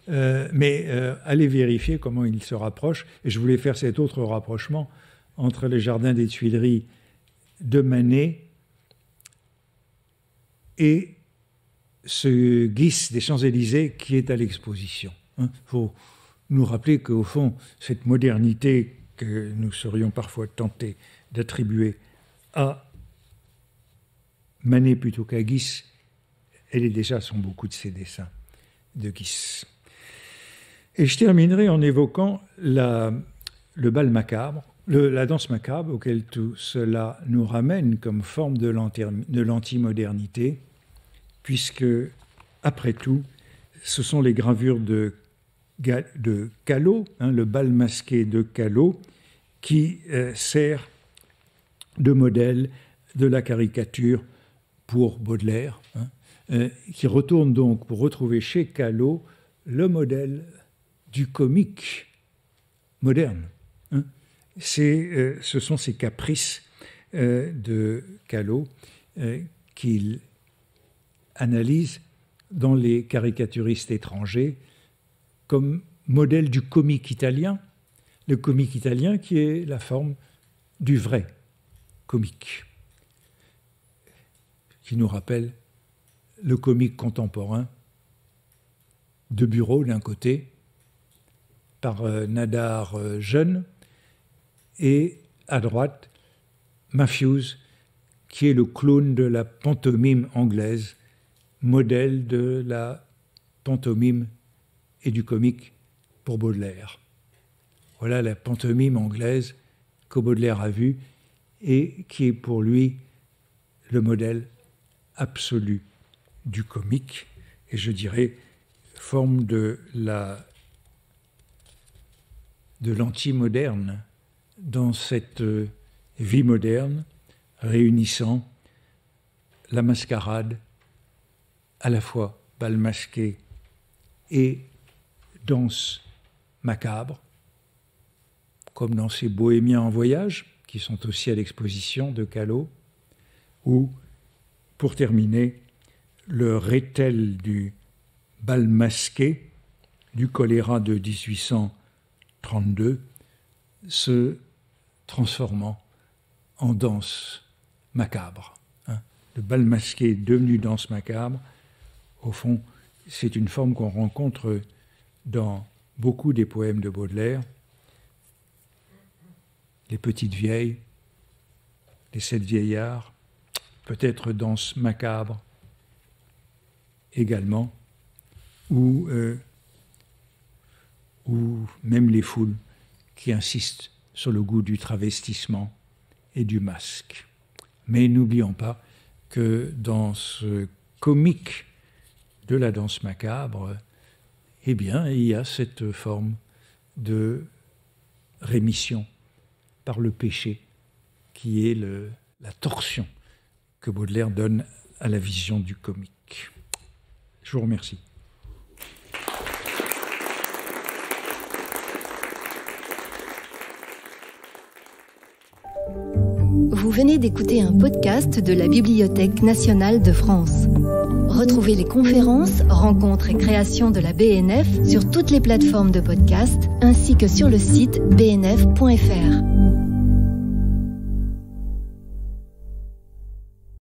Euh, mais euh, allez vérifier comment il se rapproche. Et je voulais faire cet autre rapprochement entre les jardins des Tuileries de Manet et ce Guisse des Champs-Élysées qui est à l'exposition. Il hein. faut nous rappeler qu'au fond, cette modernité que nous serions parfois tentés d'attribuer à Manet plutôt qu'à Guisse, elle est déjà sans beaucoup de ses dessins de Guisse. Et je terminerai en évoquant le bal macabre, la danse macabre auquel tout cela nous ramène comme forme de l'antimodernité puisque, après tout, ce sont les gravures de, de Callot, hein, le bal masqué de Callot, qui euh, sert de modèle de la caricature pour Baudelaire, hein, euh, qui retourne donc pour retrouver chez Callot le modèle du comique moderne. Hein. Euh, ce sont ces caprices de Callot qu'il analyse dans les caricaturistes étrangers comme modèle du comique italien, le comique italien qui est la forme du vrai comique, qui nous rappelle le comique contemporain de bureau d'un côté, par euh, Nadar euh, jeune, et à droite, Matthews, qui est le clone de la pantomime anglaise modèle de la pantomime et du comique pour Baudelaire. Voilà la pantomime anglaise que Baudelaire a vue et qui est pour lui le modèle absolu du comique et je dirais forme de la de l'anti-moderne dans cette euh, vie moderne réunissant la mascarade, à la fois bal masqué et danse macabre, comme dans ces bohémiens en voyage, qui sont aussi à l'exposition de Callot, ou, pour terminer, le rétel du bal masqué du choléra de 1832 se transformant en danse macabre. Hein. le bal masqué devenu danse macabre, au fond, c'est une forme qu'on rencontre dans beaucoup des poèmes de Baudelaire, les petites vieilles, les sept vieillards, peut-être dans ce macabre également, ou, euh, ou même les foules qui insistent sur le goût du travestissement et du masque. Mais n'oublions pas que dans ce comique de la danse macabre, eh bien, il y a cette forme de rémission par le péché, qui est la torsion que Baudelaire donne à la vision du comique. Je vous remercie. Vous venez d'écouter un podcast de la Bibliothèque nationale de France. Retrouvez les conférences, rencontres et créations de la BNF sur toutes les plateformes de podcast ainsi que sur le site bnf.fr.